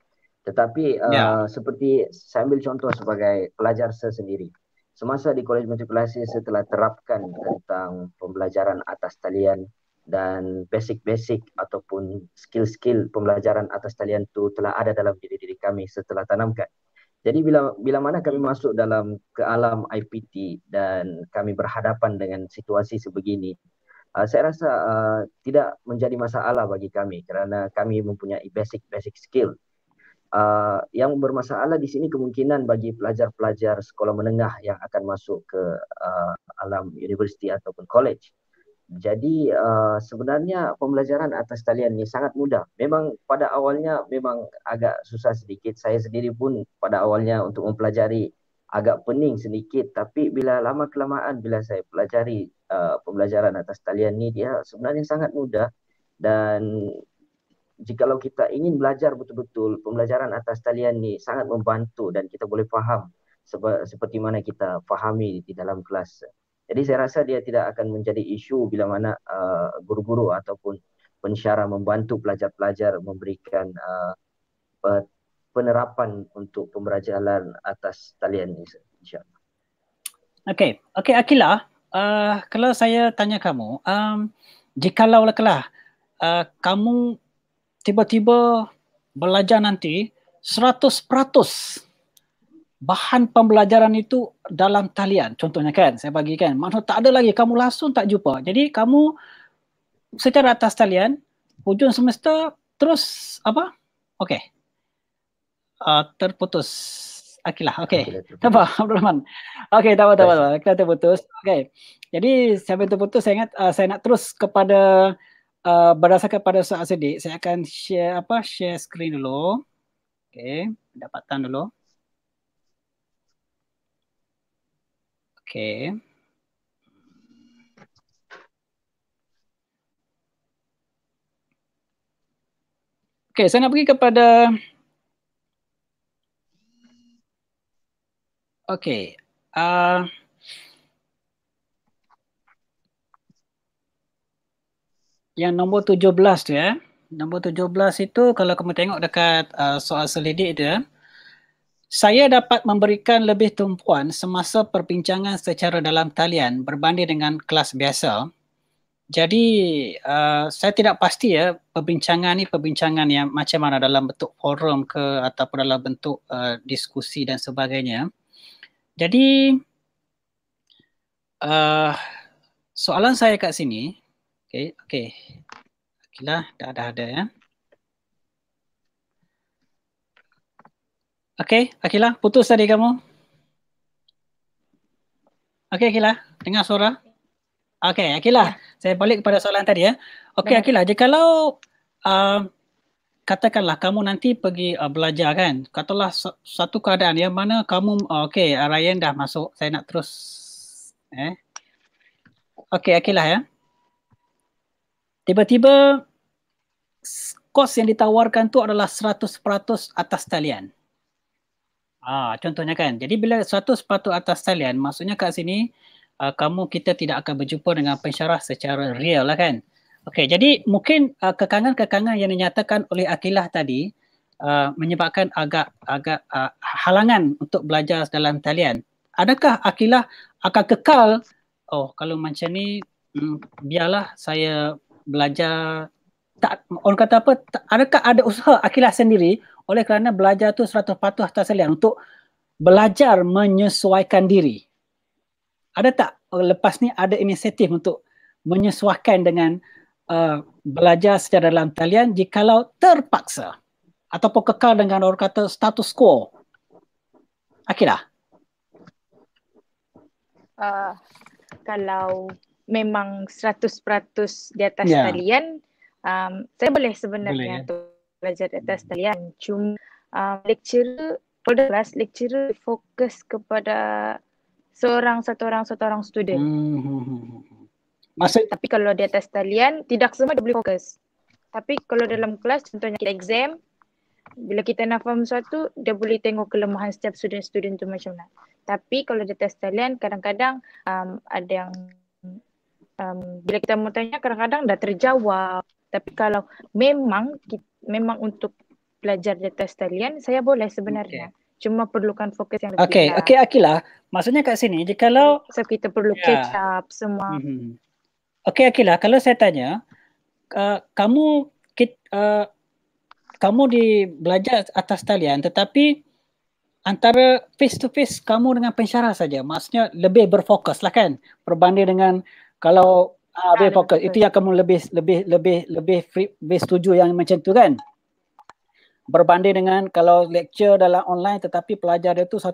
Tetapi uh, ya. seperti saya ambil contoh sebagai pelajar saya sendiri. Semasa di kolej matrikulasi saya telah terapkan tentang pembelajaran atas talian dan basic-basic ataupun skill-skill pembelajaran atas talian tu telah ada dalam diri diri kami setelah tanamkan. Jadi bila bila mana kami masuk dalam ke alam IPT dan kami berhadapan dengan situasi sebegini, uh, saya rasa uh, tidak menjadi masalah bagi kami kerana kami mempunyai basic-basic skill. Uh, yang bermasalah di sini kemungkinan bagi pelajar-pelajar sekolah menengah yang akan masuk ke uh, alam universiti ataupun college. Jadi uh, sebenarnya pembelajaran atas talian ni sangat mudah. Memang pada awalnya memang agak susah sedikit. Saya sendiri pun pada awalnya untuk mempelajari agak pening sedikit. Tapi bila lama kelamaan bila saya pelajari uh, pembelajaran atas talian ni dia sebenarnya sangat mudah. Dan jika kita ingin belajar betul-betul pembelajaran atas talian ni sangat membantu dan kita boleh faham seperti mana kita fahami di dalam kelas jadi saya rasa dia tidak akan menjadi isu bila mana uh, guru-guru ataupun pensyarah membantu pelajar-pelajar memberikan uh, penerapan untuk pembelajaran atas talian ini insyaAllah. Okey, okay, Akila, uh, kalau saya tanya kamu, um, jikalau lah kelah, uh, kamu tiba-tiba belajar nanti 100% bahan pembelajaran itu dalam talian. Contohnya kan, saya bagi kan. Maksud tak ada lagi, kamu langsung tak jumpa. Jadi kamu secara atas talian, hujung semester terus apa? Okey. Uh, terputus. Akilah, okey. Lah, tak apa, Abdul Rahman. Okey, tak apa, tak apa. Akilah terputus. Okey. Jadi sampai terputus, saya ingat uh, saya nak terus kepada uh, berdasarkan pada Ustaz Sedik, saya akan share apa? Share screen dulu. Okey, pendapatan dulu. Okay. Okay, saya nak pergi kepada Okay. Ah uh... yang nombor tujuh belas tu ya. Nombor tujuh belas itu kalau kamu tengok dekat uh, soal selidik dia, saya dapat memberikan lebih tumpuan semasa perbincangan secara dalam talian berbanding dengan kelas biasa. Jadi uh, saya tidak pasti ya perbincangan ni perbincangan yang macam mana dalam bentuk forum ke ataupun dalam bentuk uh, diskusi dan sebagainya. Jadi uh, soalan saya kat sini, okay, okay. Okay lah, dah ada, ada ya. Okey, Akila, putus tadi kamu. Okey, Akila, dengar suara. Okey, Akila, ya. saya balik kepada soalan tadi ya. Okey, ya. Akila, jika kalau uh, katakanlah kamu nanti pergi uh, belajar kan, katalah satu keadaan yang mana kamu uh, okey, uh, Ryan dah masuk, saya nak terus eh. Okey, Akila ya. Tiba-tiba kos yang ditawarkan tu adalah 100% atas talian. Ah, contohnya kan. Jadi bila suatu sepatu atas talian, maksudnya kat sini uh, kamu kita tidak akan berjumpa dengan pensyarah secara real lah kan. Okey, jadi mungkin uh, kekangan-kekangan yang dinyatakan oleh Akilah tadi uh, menyebabkan agak agak uh, halangan untuk belajar dalam talian. Adakah Akilah akan kekal oh kalau macam ni mm, biarlah saya belajar tak orang kata apa tak, adakah ada usaha Akilah sendiri oleh kerana belajar tu seratus patuh atas salian untuk belajar menyesuaikan diri. Ada tak lepas ni ada inisiatif untuk menyesuaikan dengan uh, belajar secara dalam talian jikalau terpaksa ataupun kekal dengan orang kata status quo? Akilah. Uh, kalau memang seratus peratus di atas yeah. talian, um, saya boleh sebenarnya boleh, ya? tu belajar di atas hmm. talian. Cuma um, lecturer pada kelas, lecturer fokus kepada seorang, satu orang, satu orang student. Hmm, hmm, hmm. Maksud... Tapi kalau di atas talian, tidak semua dia boleh fokus. Tapi kalau dalam kelas, contohnya kita exam, bila kita nak faham sesuatu, dia boleh tengok kelemahan setiap student-student tu macam mana. Tapi kalau di atas talian, kadang-kadang um, ada yang um, bila kita mau tanya, kadang-kadang dah terjawab. Tapi kalau memang memang untuk belajar di atas talian, saya boleh sebenarnya. Okay. Cuma perlukan fokus yang lebih. Okay, lah. okay Akila. Maksudnya kat sini, jika kalau... Hmm. So, kita perlu yeah. Ya. catch up semua. Mm-hmm. Okay Akila, kalau saya tanya, uh, kamu kit, uh, kamu di belajar atas talian tetapi antara face to face kamu dengan pensyarah saja maksudnya lebih berfokus lah kan berbanding dengan kalau Ah, lebih fokus. Itu yang kamu lebih lebih lebih lebih lebih setuju yang macam tu kan? Berbanding dengan kalau lecture dalam online tetapi pelajar dia tu 100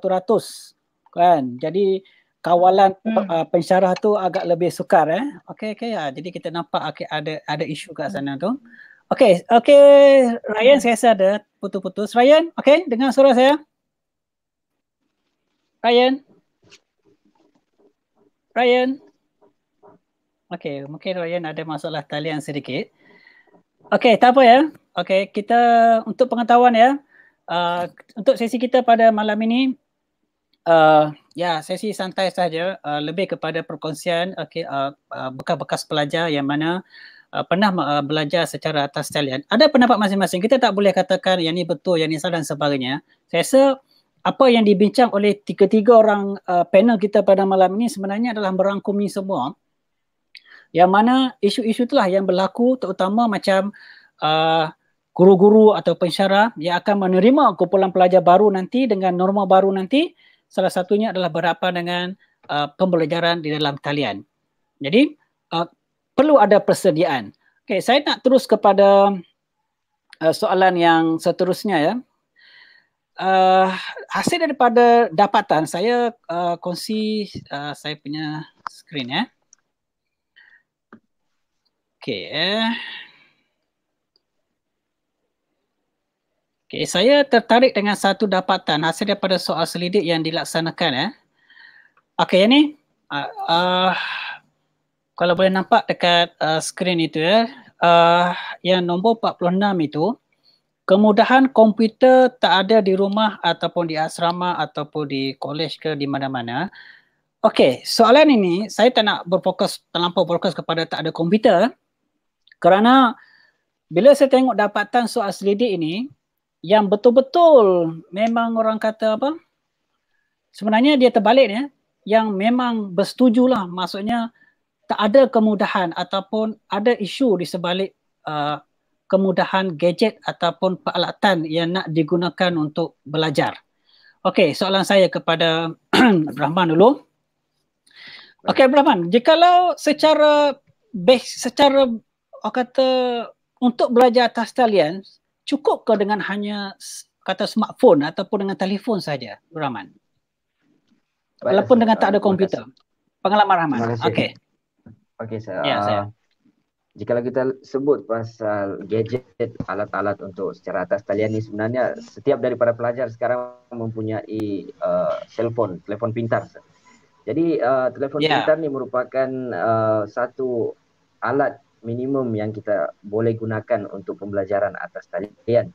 kan. Jadi kawalan hmm. uh, pensyarah tu agak lebih sukar eh. Okey okey ya. Jadi kita nampak okay, ada ada isu kat sana tu. Okey, okey Ryan saya rasa ada putus-putus. Ryan, okey dengar suara saya? Ryan. Ryan. Okay, mungkin Ryan ada masalah talian sedikit. Okay, tak apa ya. Okay, kita untuk pengetahuan ya. Uh, untuk sesi kita pada malam ini, uh, ya yeah, sesi santai saja. Uh, lebih kepada perkongsian okay, uh, uh, bekas-bekas pelajar yang mana uh, pernah uh, belajar secara atas talian. Ada pendapat masing-masing. Kita tak boleh katakan yang ini betul, yang ini salah dan sebagainya. Saya rasa apa yang dibincang oleh tiga-tiga orang uh, panel kita pada malam ini sebenarnya adalah merangkumi semua yang mana isu-isu itulah yang berlaku terutama macam uh, guru-guru atau pensyarah yang akan menerima kumpulan pelajar baru nanti dengan norma baru nanti salah satunya adalah berapa dengan uh, pembelajaran di dalam talian. Jadi uh, perlu ada persediaan. Okay, saya nak terus kepada uh, soalan yang seterusnya ya. Uh, hasil daripada dapatan saya uh, kongsi uh, saya punya screen ya. Eh. Okey eh. Okey, saya tertarik dengan satu dapatan hasil daripada soal selidik yang dilaksanakan eh. Okey, yang ni uh, uh, kalau boleh nampak dekat uh, skrin itu ya. Eh. Uh, yang nombor 46 itu kemudahan komputer tak ada di rumah ataupun di asrama ataupun di kolej ke di mana-mana. Okey, soalan ini saya tak nak berfokus terlampau fokus kepada tak ada komputer. Kerana bila saya tengok dapatan Suat Selidik ini, yang betul-betul memang orang kata apa, sebenarnya dia terbalik ya, yang memang bersetujulah maksudnya tak ada kemudahan ataupun ada isu di sebalik uh, kemudahan gadget ataupun peralatan yang nak digunakan untuk belajar. Okey, soalan saya kepada Rahman dulu. Okey, Rahman, jikalau secara base, secara orang kata untuk belajar atas talian cukup ke dengan hanya kata smartphone ataupun dengan telefon saja Rahman walaupun dengan tak ada komputer pengalaman Rahman okey okey saya, ya, saya. Ah, jika kita sebut pasal gadget, alat-alat untuk secara atas talian ni sebenarnya setiap daripada pelajar sekarang mempunyai uh, telefon, telefon pintar. Jadi uh, telefon yeah. pintar ni merupakan uh, satu alat minimum yang kita boleh gunakan untuk pembelajaran atas talian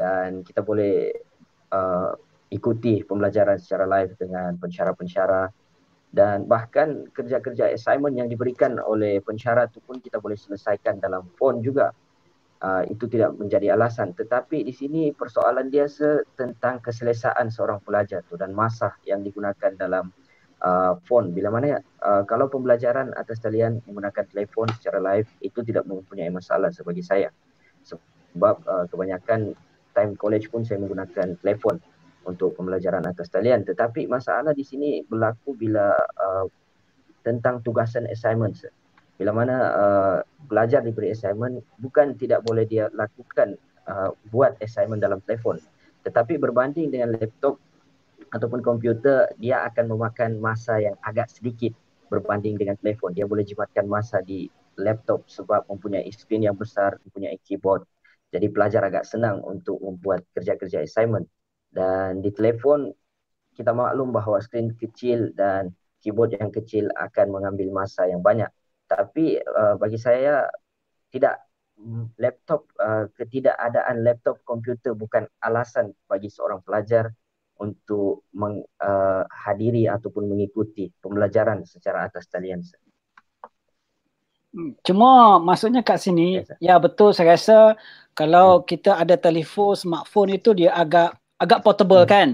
dan kita boleh uh, ikuti pembelajaran secara live dengan pensyara-pensyara dan bahkan kerja-kerja assignment yang diberikan oleh pensyara itu pun kita boleh selesaikan dalam phone juga. Uh, itu tidak menjadi alasan tetapi di sini persoalan dia tentang keselesaan seorang pelajar tu dan masa yang digunakan dalam uh, phone. Bila mana uh, kalau pembelajaran atas talian menggunakan telefon secara live itu tidak mempunyai masalah sebagai saya. Sebab uh, kebanyakan time college pun saya menggunakan telefon untuk pembelajaran atas talian. Tetapi masalah di sini berlaku bila uh, tentang tugasan assignment. Bila mana uh, pelajar diberi assignment bukan tidak boleh dia lakukan uh, buat assignment dalam telefon. Tetapi berbanding dengan laptop ataupun komputer dia akan memakan masa yang agak sedikit berbanding dengan telefon. Dia boleh jimatkan masa di laptop sebab mempunyai screen yang besar, mempunyai keyboard. Jadi pelajar agak senang untuk membuat kerja-kerja assignment. Dan di telefon kita maklum bahawa screen kecil dan keyboard yang kecil akan mengambil masa yang banyak. Tapi uh, bagi saya tidak laptop uh, ketidakadaan laptop komputer bukan alasan bagi seorang pelajar untuk menghadiri uh, ataupun mengikuti pembelajaran secara atas talian. Hmm. Cuma maksudnya kat sini ya, ya betul saya rasa kalau hmm. kita ada telefon smartphone itu dia agak agak portable hmm. kan.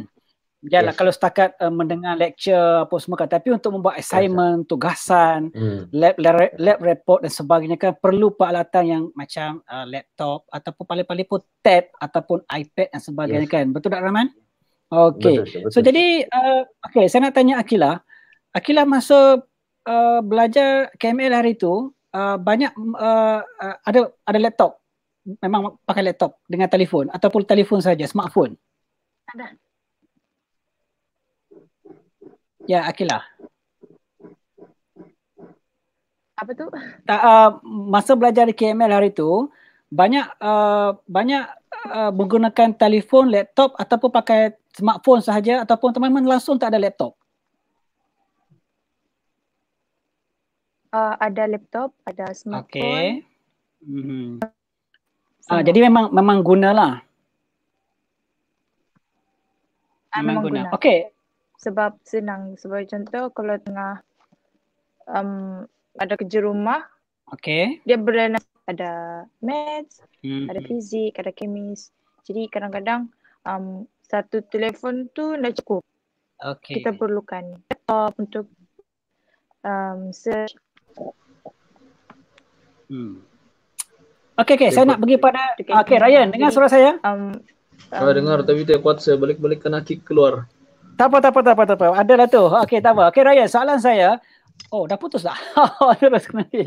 Ya yes. kalau setakat uh, mendengar lecture apa semua kan tapi untuk membuat assignment, yes. tugasan, hmm. lab, lab lab report dan sebagainya kan perlu peralatan yang macam uh, laptop ataupun paling-paling pun tab ataupun iPad dan sebagainya yes. kan. Betul tak Rahman? Yes. Okey. So jadi uh, okey saya nak tanya Akila. Akila masa uh, belajar KML hari tu uh, banyak uh, uh, ada ada laptop. Memang pakai laptop dengan telefon ataupun telefon saja smartphone. Ada. Ya Akila. Apa tu? Tak uh, masa belajar di KML hari tu banyak uh, banyak uh, menggunakan telefon, laptop ataupun pakai smartphone sahaja ataupun teman-teman langsung tak ada laptop? Uh, ada laptop, ada smartphone. Okay. Mm-hmm. Uh, jadi memang memang gunalah. Memang, memang guna. guna. Okay. Sebab senang. Sebagai contoh kalau tengah um, ada kerja rumah. Okay. Dia boleh nak ada maths, hmm. ada fizik, hmm. ada kemis. Jadi kadang-kadang um, satu telefon tu dah cukup. Okay. Kita perlukan laptop untuk um, search. Hmm. Okay, okay. Saya nak pergi pada okay, Ryan. Dengar suara saya. Um, um, saya dengar tapi tak kuat saya balik-balik kena kick keluar. Tak apa, tak apa, tak apa, tak apa. Adalah tu. Okay, tak apa. Okay, Ryan. Soalan saya, Oh, dah putus dah. Terus oh, kembali.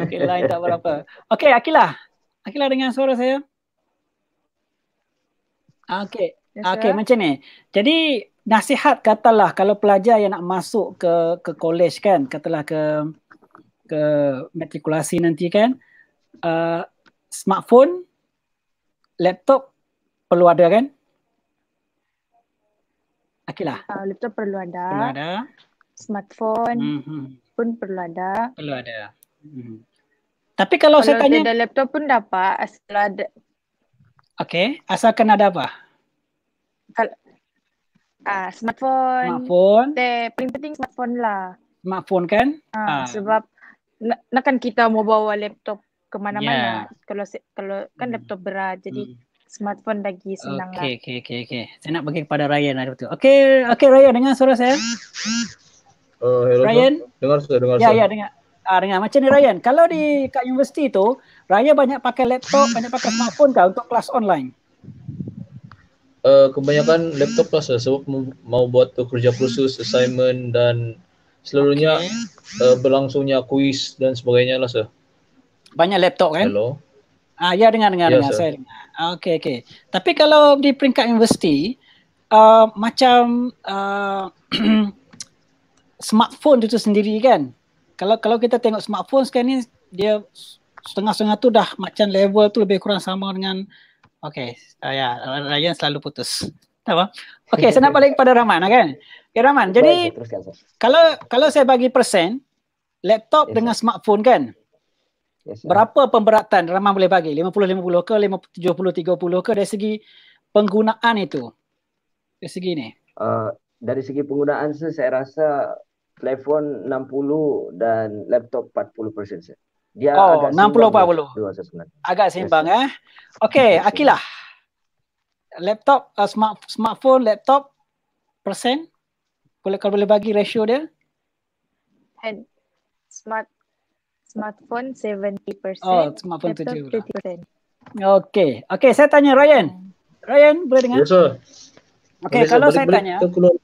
Okay, line tak berapa. Okay, Akilah. Akilah dengan suara saya. Ah, okay. Yes, okay, macam ni. Jadi, nasihat katalah kalau pelajar yang nak masuk ke ke kolej kan, katalah ke ke matrikulasi nanti kan, uh, smartphone, laptop perlu ada kan? Akilah. Ah, uh, laptop perlu ada. Perlu ada smartphone mm-hmm. pun perlu ada. Perlu ada. Mm-hmm. Tapi kalau, kalau saya tanya ada laptop pun dapat asal ada. Okey, asalkan ada apa? Kalau ah uh, smartphone. Smartphone. Te, paling penting smartphone lah. Smartphone kan? Uh, uh. sebab nak nak kan kita mau bawa laptop ke mana-mana. Yeah. Kalau kalau kan hmm. laptop berat jadi mm. Smartphone lagi senang okay, lah. Okay, okay, okay. Saya nak bagi kepada Ryan. Okay, lah, okay Ryan. dengan suara saya. Eh, hello Ryan. Dengar saya, dengar saya. Ya, ya, dengar. Ah, dengar. Macam ni Ryan, kalau di kat universiti tu, Ryan banyak pakai laptop, banyak pakai smartphone ke untuk kelas online? Uh, kebanyakan laptop lah sebab mau buat tu kerja khusus, assignment dan seluruhnya okay. uh, berlangsungnya kuis dan sebagainya lah sir. Banyak laptop kan? Hello. Ah, ya dengar dengar ya, dengar sir. saya dengar. Ah, okay. okey. Tapi kalau di peringkat universiti, uh, macam uh, smartphone itu sendiri kan kalau kalau kita tengok smartphone sekarang ni dia setengah-setengah tu dah macam level tu lebih kurang sama dengan okey uh, ah, ya Ryan selalu putus tak apa okey saya nak balik kepada Rahman ah, kan okey Rahman jadi kalau kalau saya bagi persen laptop yes. dengan smartphone kan yes, berapa pemberatan Rahman boleh bagi 50 50 ke 50 70 ke dari segi penggunaan itu dari segi ni uh, dari segi penggunaan saya rasa telefon 60 dan laptop 40% sir. Dia oh, agak 60 40. Agak seimbang yes. eh. Okey, Akilah. Laptop uh, smart smartphone laptop persen boleh kalau boleh bagi ratio dia? And smart smartphone 70%. Oh, smartphone laptop 70%. Okey. Okey, saya tanya Ryan. Ryan boleh dengar? Yes, sir. Okey, kalau boleh, saya boleh, tanya. Boleh,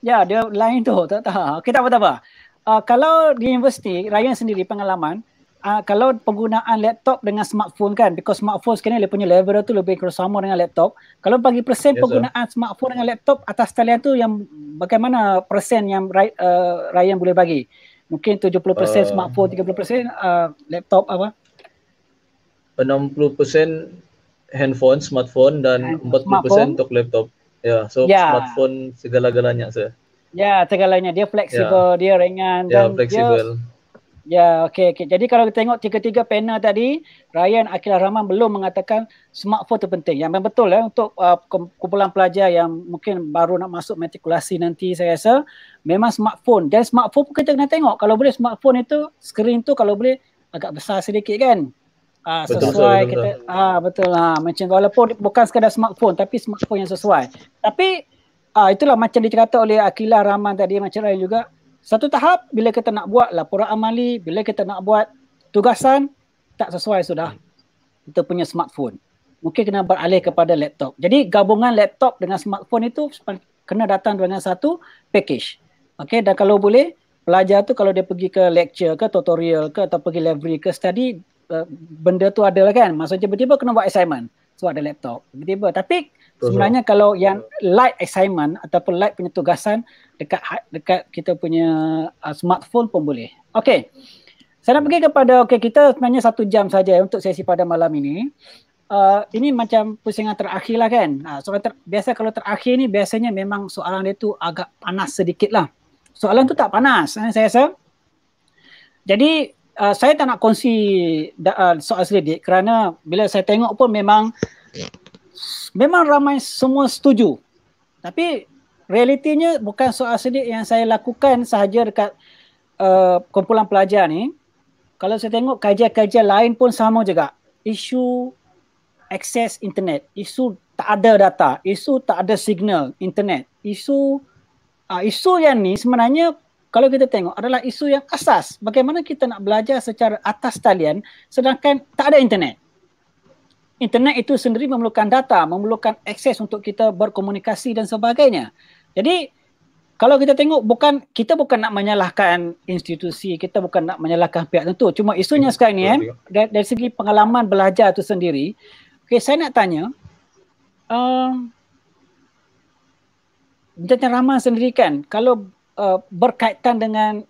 Ya, dia lain tu. Tak tahu. Okey, tak apa-apa. Uh, ah, kalau di universiti, Ryan sendiri pengalaman, uh, kalau penggunaan laptop dengan smartphone kan, because smartphone sekarang dia punya level tu lebih kurang dengan laptop. Kalau bagi persen yes, penggunaan sir. smartphone dengan laptop atas talian tu yang bagaimana persen yang uh, Ryan boleh bagi? Mungkin 70% uh, eh, smartphone, 30% uh, laptop apa? 60% handphone, smartphone dan And 40% smartphone. untuk laptop yeah, so yeah. smartphone segala-galanya saya. Ya, yeah, segalanya dia fleksibel, yeah. dia ringan yeah, dan flexible. dia Ya, yeah, okey okey. Jadi kalau kita tengok tiga-tiga panel tadi, Ryan Akhil Rahman belum mengatakan smartphone tu penting. Yang memang betul ya eh, untuk uh, kumpulan pelajar yang mungkin baru nak masuk matrikulasi nanti saya rasa memang smartphone. Dan smartphone pun kita kena tengok kalau boleh smartphone itu skrin tu kalau boleh agak besar sedikit kan. Uh, sesuai betul, betul, kita ah betul lah uh, macam walaupun bukan sekadar smartphone tapi smartphone yang sesuai tapi ah uh, itulah macam dicerita oleh Akila Rahman tadi macam lain juga satu tahap bila kita nak buat laporan amali bila kita nak buat tugasan tak sesuai sudah kita punya smartphone mungkin kena beralih kepada laptop jadi gabungan laptop dengan smartphone itu kena datang dengan satu package okey dan kalau boleh pelajar tu kalau dia pergi ke lecture ke tutorial ke atau pergi library ke study Eh, benda tu adalah kan maksudnya tiba-tiba kena buat assignment so ada laptop tiba-tiba tapi sebenarnya kalau yang light assignment ataupun light punya tugasan dekat ha- dekat kita punya uh, smartphone pun boleh okey saya nak pergi kepada okey kita sebenarnya satu jam saja untuk sesi pada malam ini Uh, ini macam pusingan terakhir lah kan. Uh, soalan ter- biasa kalau terakhir ni biasanya memang soalan dia tu agak panas sedikit lah. Soalan tu tak panas eh, saya rasa. Jadi uh, saya tak nak kongsi da- uh, soal selidik kerana bila saya tengok pun memang memang ramai semua setuju. Tapi realitinya bukan soal selidik yang saya lakukan sahaja dekat uh, kumpulan pelajar ni. Kalau saya tengok kajian-kajian lain pun sama juga. Isu akses internet, isu tak ada data, isu tak ada signal internet, isu uh, isu yang ni sebenarnya kalau kita tengok adalah isu yang asas bagaimana kita nak belajar secara atas talian sedangkan tak ada internet internet itu sendiri memerlukan data memerlukan akses untuk kita berkomunikasi dan sebagainya jadi kalau kita tengok bukan kita bukan nak menyalahkan institusi kita bukan nak menyalahkan pihak tertentu. cuma isunya hmm. sekarang ni eh, dari, dari segi pengalaman belajar itu sendiri okay, saya nak tanya um, Jatuh Rahman sendiri kan, kalau uh, berkaitan dengan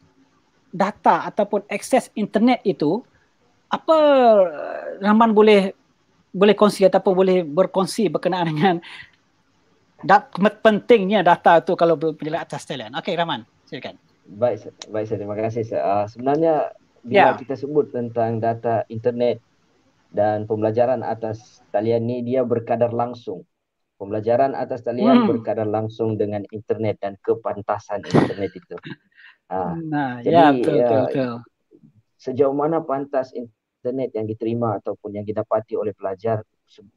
data ataupun akses internet itu apa uh, Rahman boleh boleh kongsi ataupun boleh berkongsi berkenaan dengan dat- pentingnya data itu kalau berpindah atas talent. Okey Rahman, silakan. Baik, baik saya terima kasih. Uh, sebenarnya bila yeah. kita sebut tentang data internet dan pembelajaran atas talian ni dia berkadar langsung pembelajaran atas talian hmm. berkaitan langsung dengan internet dan kepantasan internet itu. Ha. Nah, ya, Jadi, ya betul, ya, betul, betul. Sejauh mana pantas internet yang diterima ataupun yang didapati oleh pelajar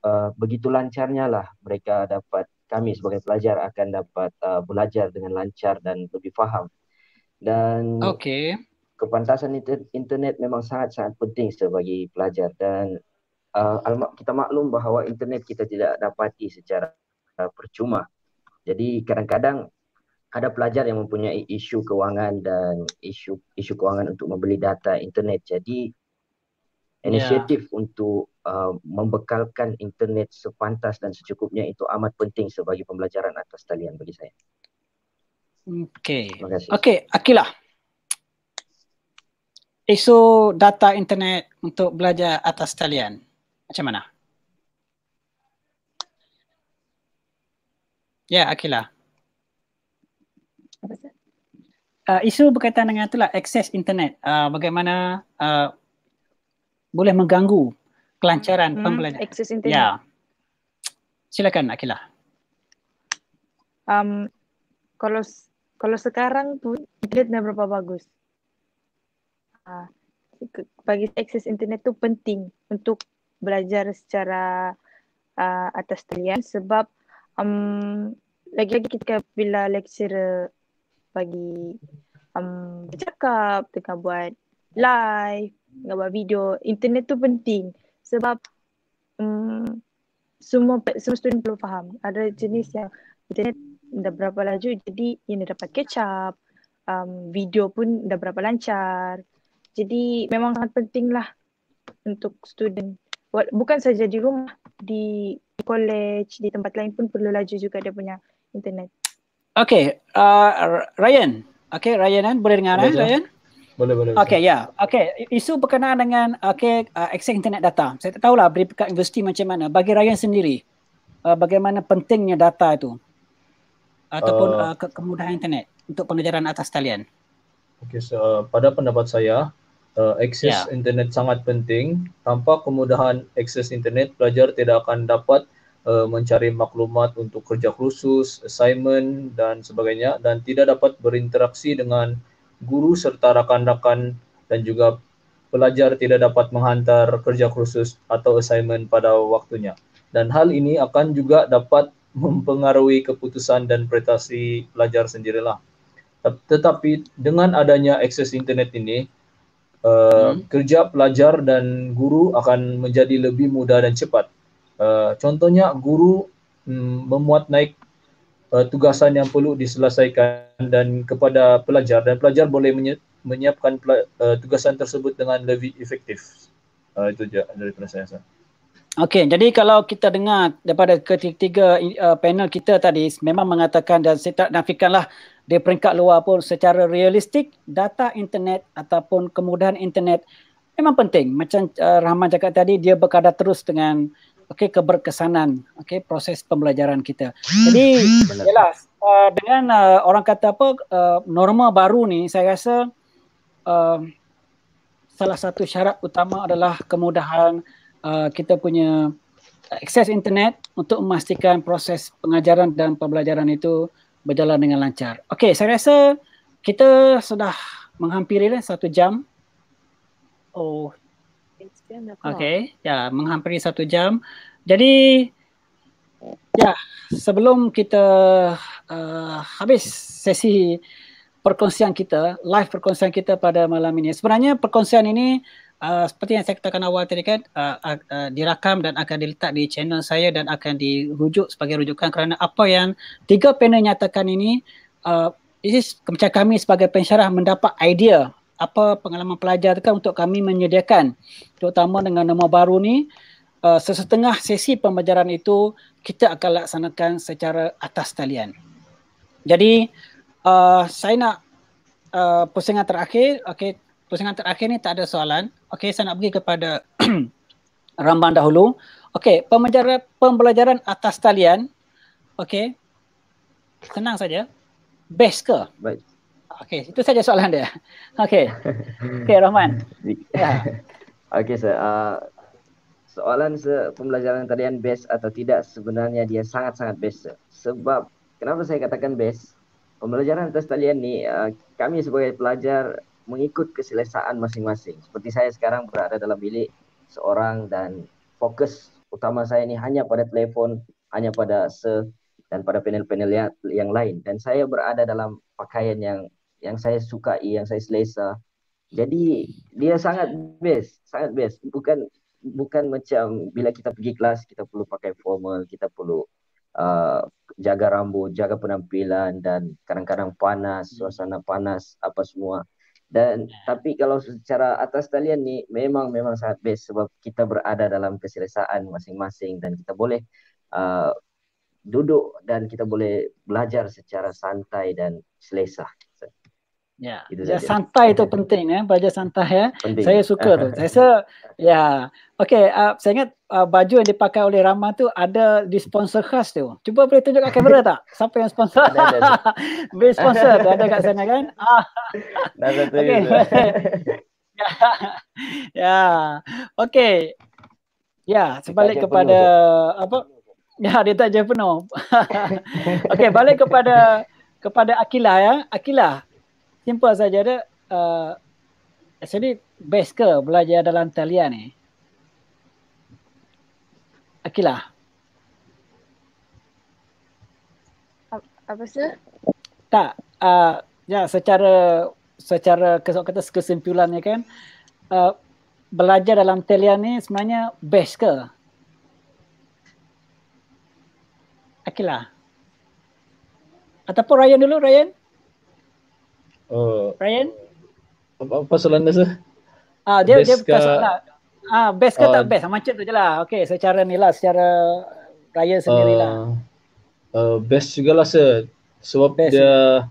uh, begitu lancarnya lah mereka dapat kami sebagai pelajar akan dapat uh, belajar dengan lancar dan lebih faham. Dan okay. kepantasan internet memang sangat-sangat penting sebagai pelajar dan uh, kita maklum bahawa internet kita tidak dapati secara uh, percuma. Jadi kadang-kadang ada pelajar yang mempunyai isu kewangan dan isu isu kewangan untuk membeli data internet. Jadi ya. inisiatif yeah. untuk uh, membekalkan internet sepantas dan secukupnya itu amat penting sebagai pembelajaran atas talian bagi saya. Okay. Terima kasih. Okey, Akilah. Isu data internet untuk belajar atas talian macam mana? Ya, yeah, Akila. Apa uh, isu berkaitan dengan itulah akses internet. Uh, bagaimana uh, boleh mengganggu kelancaran hmm, hmm. pembelajaran. Akses internet. Ya. Yeah. Silakan Akila. Um, kalau kalau sekarang pun internet dah berapa bagus. Uh, bagi akses internet tu penting untuk belajar secara uh, atas talian sebab um, lagi-lagi ketika bila lecture bagi um, bercakap, tengah buat live, tengah buat video, internet tu penting sebab um, semua semua student perlu faham. Ada jenis yang internet dah berapa laju jadi yang dia dapat catch up, um, video pun dah berapa lancar. Jadi memang sangat pentinglah untuk student bukan saja di rumah di kolej, di tempat lain pun perlu laju juga dia punya internet. Okay, uh, Ryan. Okay, Ryan kan boleh dengar eh, boleh kan, Ryan? Boleh, boleh. Okay, ya. Yeah. Okay, isu berkenaan dengan okay, uh, access internet data. Saya tak tahulah dari pihak universiti macam mana. Bagi Ryan sendiri, uh, bagaimana pentingnya data itu ataupun uh, uh, ke- kemudahan internet untuk pengajaran atas talian? Okay, so, uh, pada pendapat saya, uh, akses yeah. internet sangat penting. Tanpa kemudahan akses internet, pelajar tidak akan dapat uh, mencari maklumat untuk kerja khusus, assignment dan sebagainya dan tidak dapat berinteraksi dengan guru serta rakan-rakan dan juga pelajar tidak dapat menghantar kerja khusus atau assignment pada waktunya. Dan hal ini akan juga dapat mempengaruhi keputusan dan prestasi pelajar sendirilah. Tetapi dengan adanya akses internet ini, uh, hmm. kerja pelajar dan guru akan menjadi lebih mudah dan cepat. Uh, contohnya guru mm, memuat naik uh, tugasan yang perlu diselesaikan dan kepada pelajar dan pelajar boleh menye- menyiapkan pla- uh, tugasan tersebut dengan lebih efektif. Uh, itu je dari saya. Okey, jadi kalau kita dengar daripada ketiga uh, panel kita tadi memang mengatakan dan saya tak nafikanlah di peringkat luar pun secara realistik data internet ataupun kemudahan internet memang penting macam uh, Rahman cakap tadi dia berkadar terus dengan okey keberkesanan okey proses pembelajaran kita jadi jelas uh, eh, dengan uh, orang kata apa uh, norma baru ni saya rasa uh, salah satu syarat utama adalah kemudahan uh, kita punya akses internet untuk memastikan proses pengajaran dan pembelajaran itu berjalan dengan lancar. Okey, saya rasa kita sudah menghampiri lah satu jam. Oh, okey, ya yeah, menghampiri satu jam. Jadi, ya yeah, sebelum kita uh, habis sesi perkongsian kita, live perkongsian kita pada malam ini. Sebenarnya perkongsian ini uh, seperti yang saya katakan awal tadi kan uh, uh, uh, dirakam dan akan diletak di channel saya dan akan dirujuk sebagai rujukan kerana apa yang tiga panel nyatakan ini uh, ini macam kami sebagai pensyarah mendapat idea apa pengalaman pelajar kan untuk kami menyediakan terutama dengan nama baru ni uh, sesetengah sesi pembelajaran itu kita akan laksanakan secara atas talian. Jadi uh, saya nak uh, pusingan terakhir okay pusingan terakhir ni tak ada soalan Okey, saya nak pergi kepada Ramban dahulu. Okey, pembelajaran, pembelajaran atas talian. Okey. tenang saja. Best ke? Baik. Okey, itu saja soalan dia. Okey. Okey, Rahman. Yeah. Okey, sir. Uh, soalan se pembelajaran talian best atau tidak sebenarnya dia sangat-sangat best, sir. Sebab kenapa saya katakan best? Pembelajaran atas talian ni, uh, kami sebagai pelajar mengikut keselesaan masing-masing. Seperti saya sekarang berada dalam bilik seorang dan fokus utama saya ini hanya pada telefon, hanya pada se dan pada panel-panel ya, yang lain. Dan saya berada dalam pakaian yang yang saya sukai, yang saya selesa. Jadi dia sangat best, sangat best. Bukan bukan macam bila kita pergi kelas kita perlu pakai formal, kita perlu uh, jaga rambut, jaga penampilan dan kadang-kadang panas, suasana panas apa semua dan tapi kalau secara atas talian ni memang memang sangat best sebab kita berada dalam keselesaan masing-masing dan kita boleh uh, duduk dan kita boleh belajar secara santai dan selesa. Ya, yeah. santai itu penting ya, eh. baju santai ya. Penting. Saya suka tu. Saya rasa ya. Yeah. Okey, uh, saya ingat uh, baju yang dipakai oleh Rama tu ada di sponsor khas tu. Cuba boleh tunjuk kat kamera tak? Siapa yang sponsor? Be sponsor tu ada kat sana kan? Ah. Dah satu Ya. Ya. Okey. Ya, sebalik kepada apa? Ya, yeah, dia tak je penuh. Okey, balik kepada kepada Akila ya. Akila, simple saja dia uh, actually best ke belajar dalam talian ni Akilah apa sih tak uh, ya secara secara kesok kata kesimpulannya kan uh, belajar dalam talian ni sebenarnya best ke Akilah ataupun Ryan dulu Ryan uh, Ryan? Apa, apa soalan dia Ah, dia best dia ke, lah. Ah, best ke uh, tak best? Ah, macam tu je lah. Okay, secara ni lah, secara Ryan sendirilah. Uh, uh, best jugalah sir. Sebab best. dia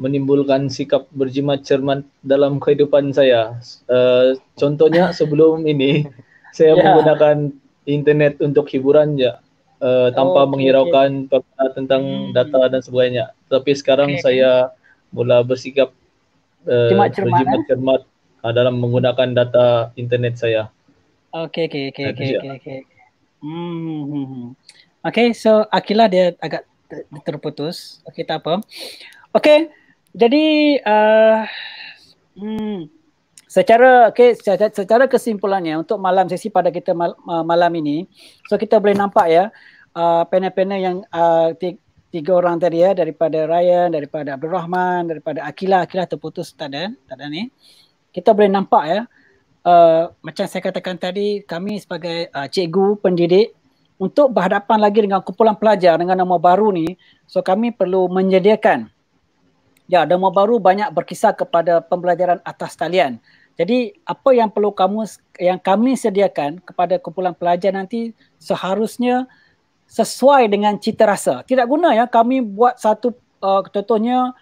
menimbulkan sikap berjimat cermat dalam kehidupan saya. Uh, contohnya sebelum ini saya yeah. menggunakan internet untuk hiburan ya uh, tanpa oh, okay, menghiraukan okay. tentang hmm. data dan sebagainya. Tapi sekarang okay, saya mula bersikap uh, cermat cermat eh? dalam menggunakan data internet saya. Okay, okay, okay, okay, okay, okay, okay. Hmm. hmm, hmm. Okay, so Akila dia agak terputus. Okay, tak apa. Okay, jadi uh, hmm, secara okay, secara, secara kesimpulannya untuk malam sesi pada kita mal, uh, malam ini, so kita boleh nampak ya uh, panel-panel yang uh, tiga orang tadi ya daripada Ryan, daripada Abdul Rahman, daripada Akila, Akila terputus tadi, tadi ni. Kita boleh nampak ya. Uh, macam saya katakan tadi, kami sebagai uh, cikgu pendidik untuk berhadapan lagi dengan kumpulan pelajar dengan nama baru ni, so kami perlu menyediakan ya nama baru banyak berkisar kepada pembelajaran atas talian. Jadi apa yang perlu kamu yang kami sediakan kepada kumpulan pelajar nanti seharusnya sesuai dengan cita rasa. Tidak guna ya kami buat satu uh, contohnya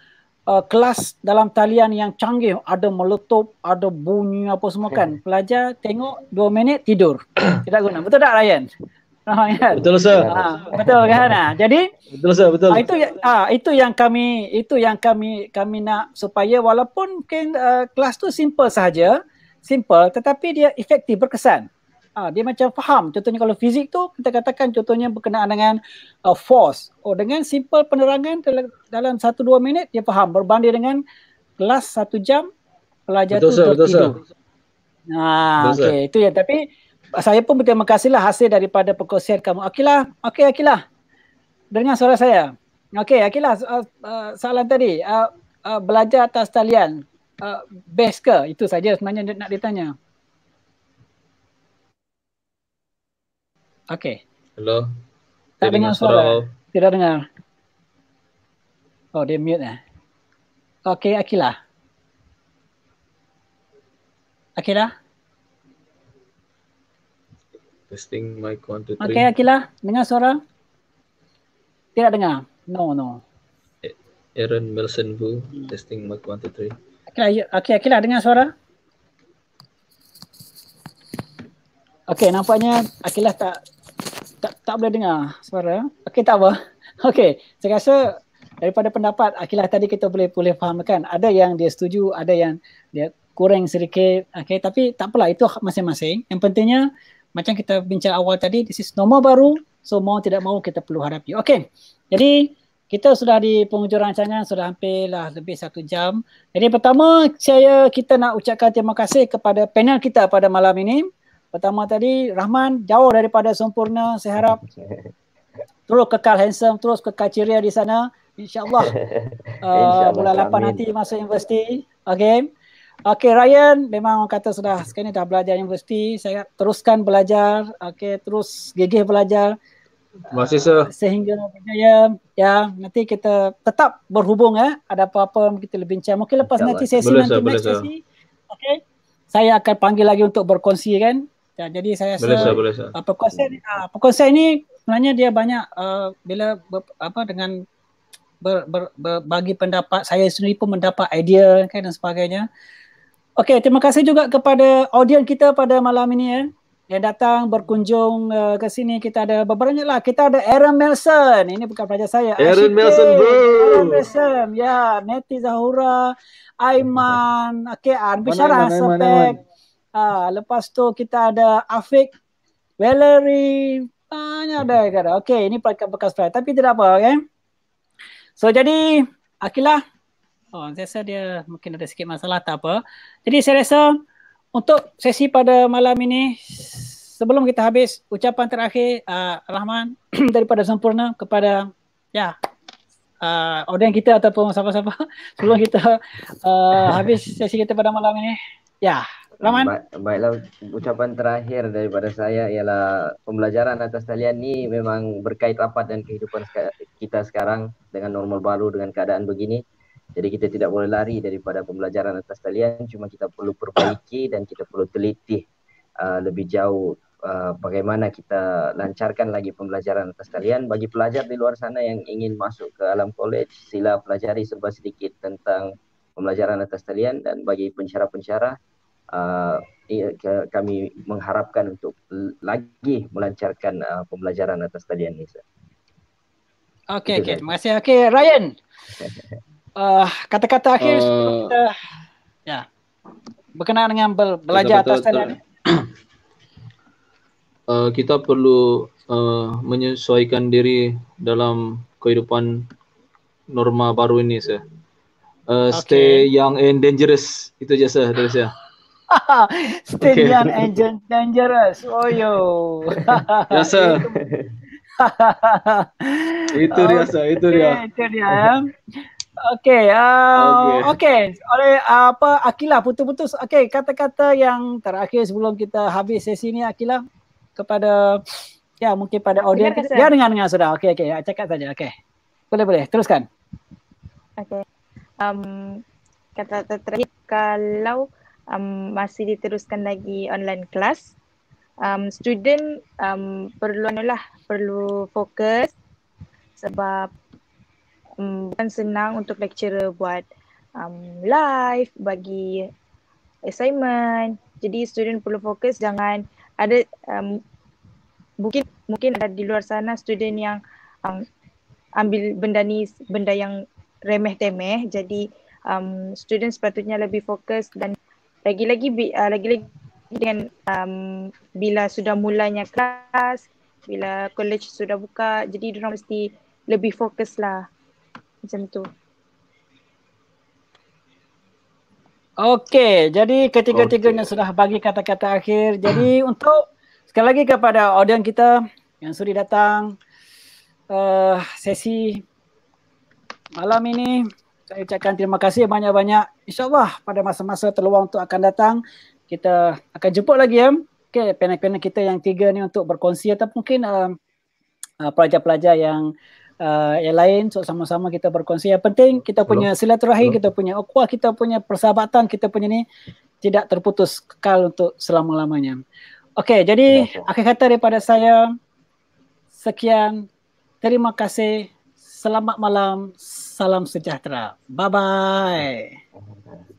uh, kelas dalam talian yang canggih ada meletup, ada bunyi apa semua kan. Hmm. Pelajar tengok dua minit tidur. Tidak guna. Betul tak Ryan? Ah, ya. betul sir. Ha, betul kan? Ha? Jadi betul sir, betul. Ha, itu ha, itu yang kami itu yang kami kami nak supaya walaupun mungkin uh, kelas tu simple saja, simple tetapi dia efektif berkesan. Ah, dia macam faham. Contohnya kalau fizik tu kita katakan contohnya berkenaan dengan uh, force. Oh, dengan simple penerangan dalam 1 2 minit dia faham berbanding dengan kelas 1 jam pelajar betul, tu sir, betul, tidur. Nah, okey. Itu ya tapi saya pun berterima kasihlah hasil daripada perkongsian kamu. Akilah, okey lah, Akilah. Dengar suara saya. Okey Akilah, uh, uh, soalan tadi uh, uh, belajar atas talian uh, best ke? Itu saja sebenarnya nak ditanya. Okey. Hello. Tak dengar, dengar suara. suara. Tidak dengar. Oh, dia mute eh. Okay, Akila. Akila. Testing mic 1 2 3. Okey, Akila, dengar suara? Tidak dengar. No, no. Aaron Wilson Bu, testing mic 1 2 3. Akila, okey, Akila dengar suara? Okey, nampaknya Akila tak tak, tak boleh dengar suara. Okey tak apa. Okey, saya rasa daripada pendapat Akilah tadi kita boleh boleh fahamkan ada yang dia setuju, ada yang dia kurang sedikit. Okey, tapi tak apalah itu masing-masing. Yang pentingnya macam kita bincang awal tadi this is normal baru. So mau tidak mau kita perlu hadapi. Okey. Jadi kita sudah di penghujung rancangan sudah hampirlah lebih satu jam. Jadi pertama saya kita nak ucapkan terima kasih kepada panel kita pada malam ini pertama tadi Rahman jauh daripada sempurna saya harap terus kekal handsome terus kekal ceria di sana insyaallah uh, Insya bulan Allah, nanti masuk universiti Okay, okay Ryan memang orang kata sudah sekarang dah belajar universiti saya teruskan belajar Okay terus gigih belajar Masih kasih sir. Uh, sehingga berjaya ya nanti kita tetap berhubung ya eh. ada apa-apa kita lebih bincang mungkin lepas Insya nanti sesi boleh, nanti sir, next boleh, sesi Okay saya akan panggil lagi untuk berkongsi kan Ya, jadi saya rasa perkonsep ni ah perkonsep ni sebenarnya dia banyak uh, bila ber, apa dengan ber, ber, ber, bagi pendapat saya sendiri pun mendapat idea kan dan sebagainya. Okey, terima kasih juga kepada audiens kita pada malam ini ya yang datang berkunjung uh, ke sini kita ada beberapa lah kita ada Aaron Melson ini bukan pelajar saya Aaron Melson bro Aaron Melson ya yeah. Neti Zahura Aiman okay Anbisara Aiman, Aiman, Aiman, Ah, lepas tu kita ada Afiq Valerie, banyak ada hmm. kata. Okey, ini pakai bekas flyer tapi tidak apa, okey. So jadi Akilah Oh, saya rasa dia mungkin ada sikit masalah tak apa. Jadi saya rasa untuk sesi pada malam ini sebelum kita habis ucapan terakhir uh, Rahman daripada sempurna kepada ya uh, ah, audien kita ataupun siapa-siapa sebelum kita uh, habis sesi kita pada malam ini. Ya, Laman. Baik, baiklah, ucapan terakhir daripada saya ialah pembelajaran atas talian ni memang berkait rapat dengan kehidupan kita sekarang dengan normal baru, dengan keadaan begini. Jadi kita tidak boleh lari daripada pembelajaran atas talian, cuma kita perlu perbaiki dan kita perlu teliti uh, lebih jauh uh, bagaimana kita lancarkan lagi pembelajaran atas talian. Bagi pelajar di luar sana yang ingin masuk ke alam kolej. sila pelajari serba sedikit tentang pembelajaran atas talian dan bagi pencara-pencara Uh, kami mengharapkan untuk lagi melancarkan uh, pembelajaran atas talian ini. Okay, okey. Terima kasih. Okey, Ryan. Uh, kata-kata akhir uh, kita, ya. Berkenaan dengan be- belajar atas talian. Uh, kita perlu uh, menyesuaikan diri dalam kehidupan norma baru ini, sir. Uh, okay. Stay young and dangerous itu je sir, dari saya. Stay okay. young and dangerous. Oh yo. Rasa. itu dia rasa, itu dia. Okay, itu dia. Ya. Okay, um, okay. okay. Oleh uh, apa Akila putus-putus. Okay, kata-kata yang terakhir sebelum kita habis sesi ini Akila kepada ya mungkin pada audiens. Dengar, ya dengar dengar sudah. Okay, okay. Ya, cakap saja. Okay. Boleh boleh. Teruskan. Okay. Um, kata-kata terakhir kalau um, masih diteruskan lagi online kelas. Um, student um, perlu lah, perlu fokus sebab um, bukan senang untuk lecturer buat um, live bagi assignment. Jadi student perlu fokus jangan ada um, mungkin mungkin ada di luar sana student yang um, ambil benda ni benda yang remeh temeh. Jadi um, student sepatutnya lebih fokus dan lagi-lagi uh, lagi-lagi dengan um, bila sudah mulanya kelas bila college sudah buka jadi dia mesti lebih fokus lah macam tu Okey, jadi ketiga-tiganya okay. sudah bagi kata-kata akhir. Jadi untuk sekali lagi kepada audien kita yang sudah datang uh, sesi malam ini saya ucapkan terima kasih banyak-banyak. InsyaAllah pada masa-masa terluang untuk akan datang. Kita akan jumpa lagi ya. Okay, panel-panel kita yang tiga ni untuk berkongsi atau mungkin um, uh, pelajar-pelajar yang uh, yang lain so sama-sama kita berkongsi. Yang penting kita punya silaturahim, kita punya ukhuwah, kita punya persahabatan, kita punya ni tidak terputus kekal untuk selama-lamanya. Okey, jadi akhir kata daripada saya sekian terima kasih selamat malam, salam sejahtera. Bye-bye.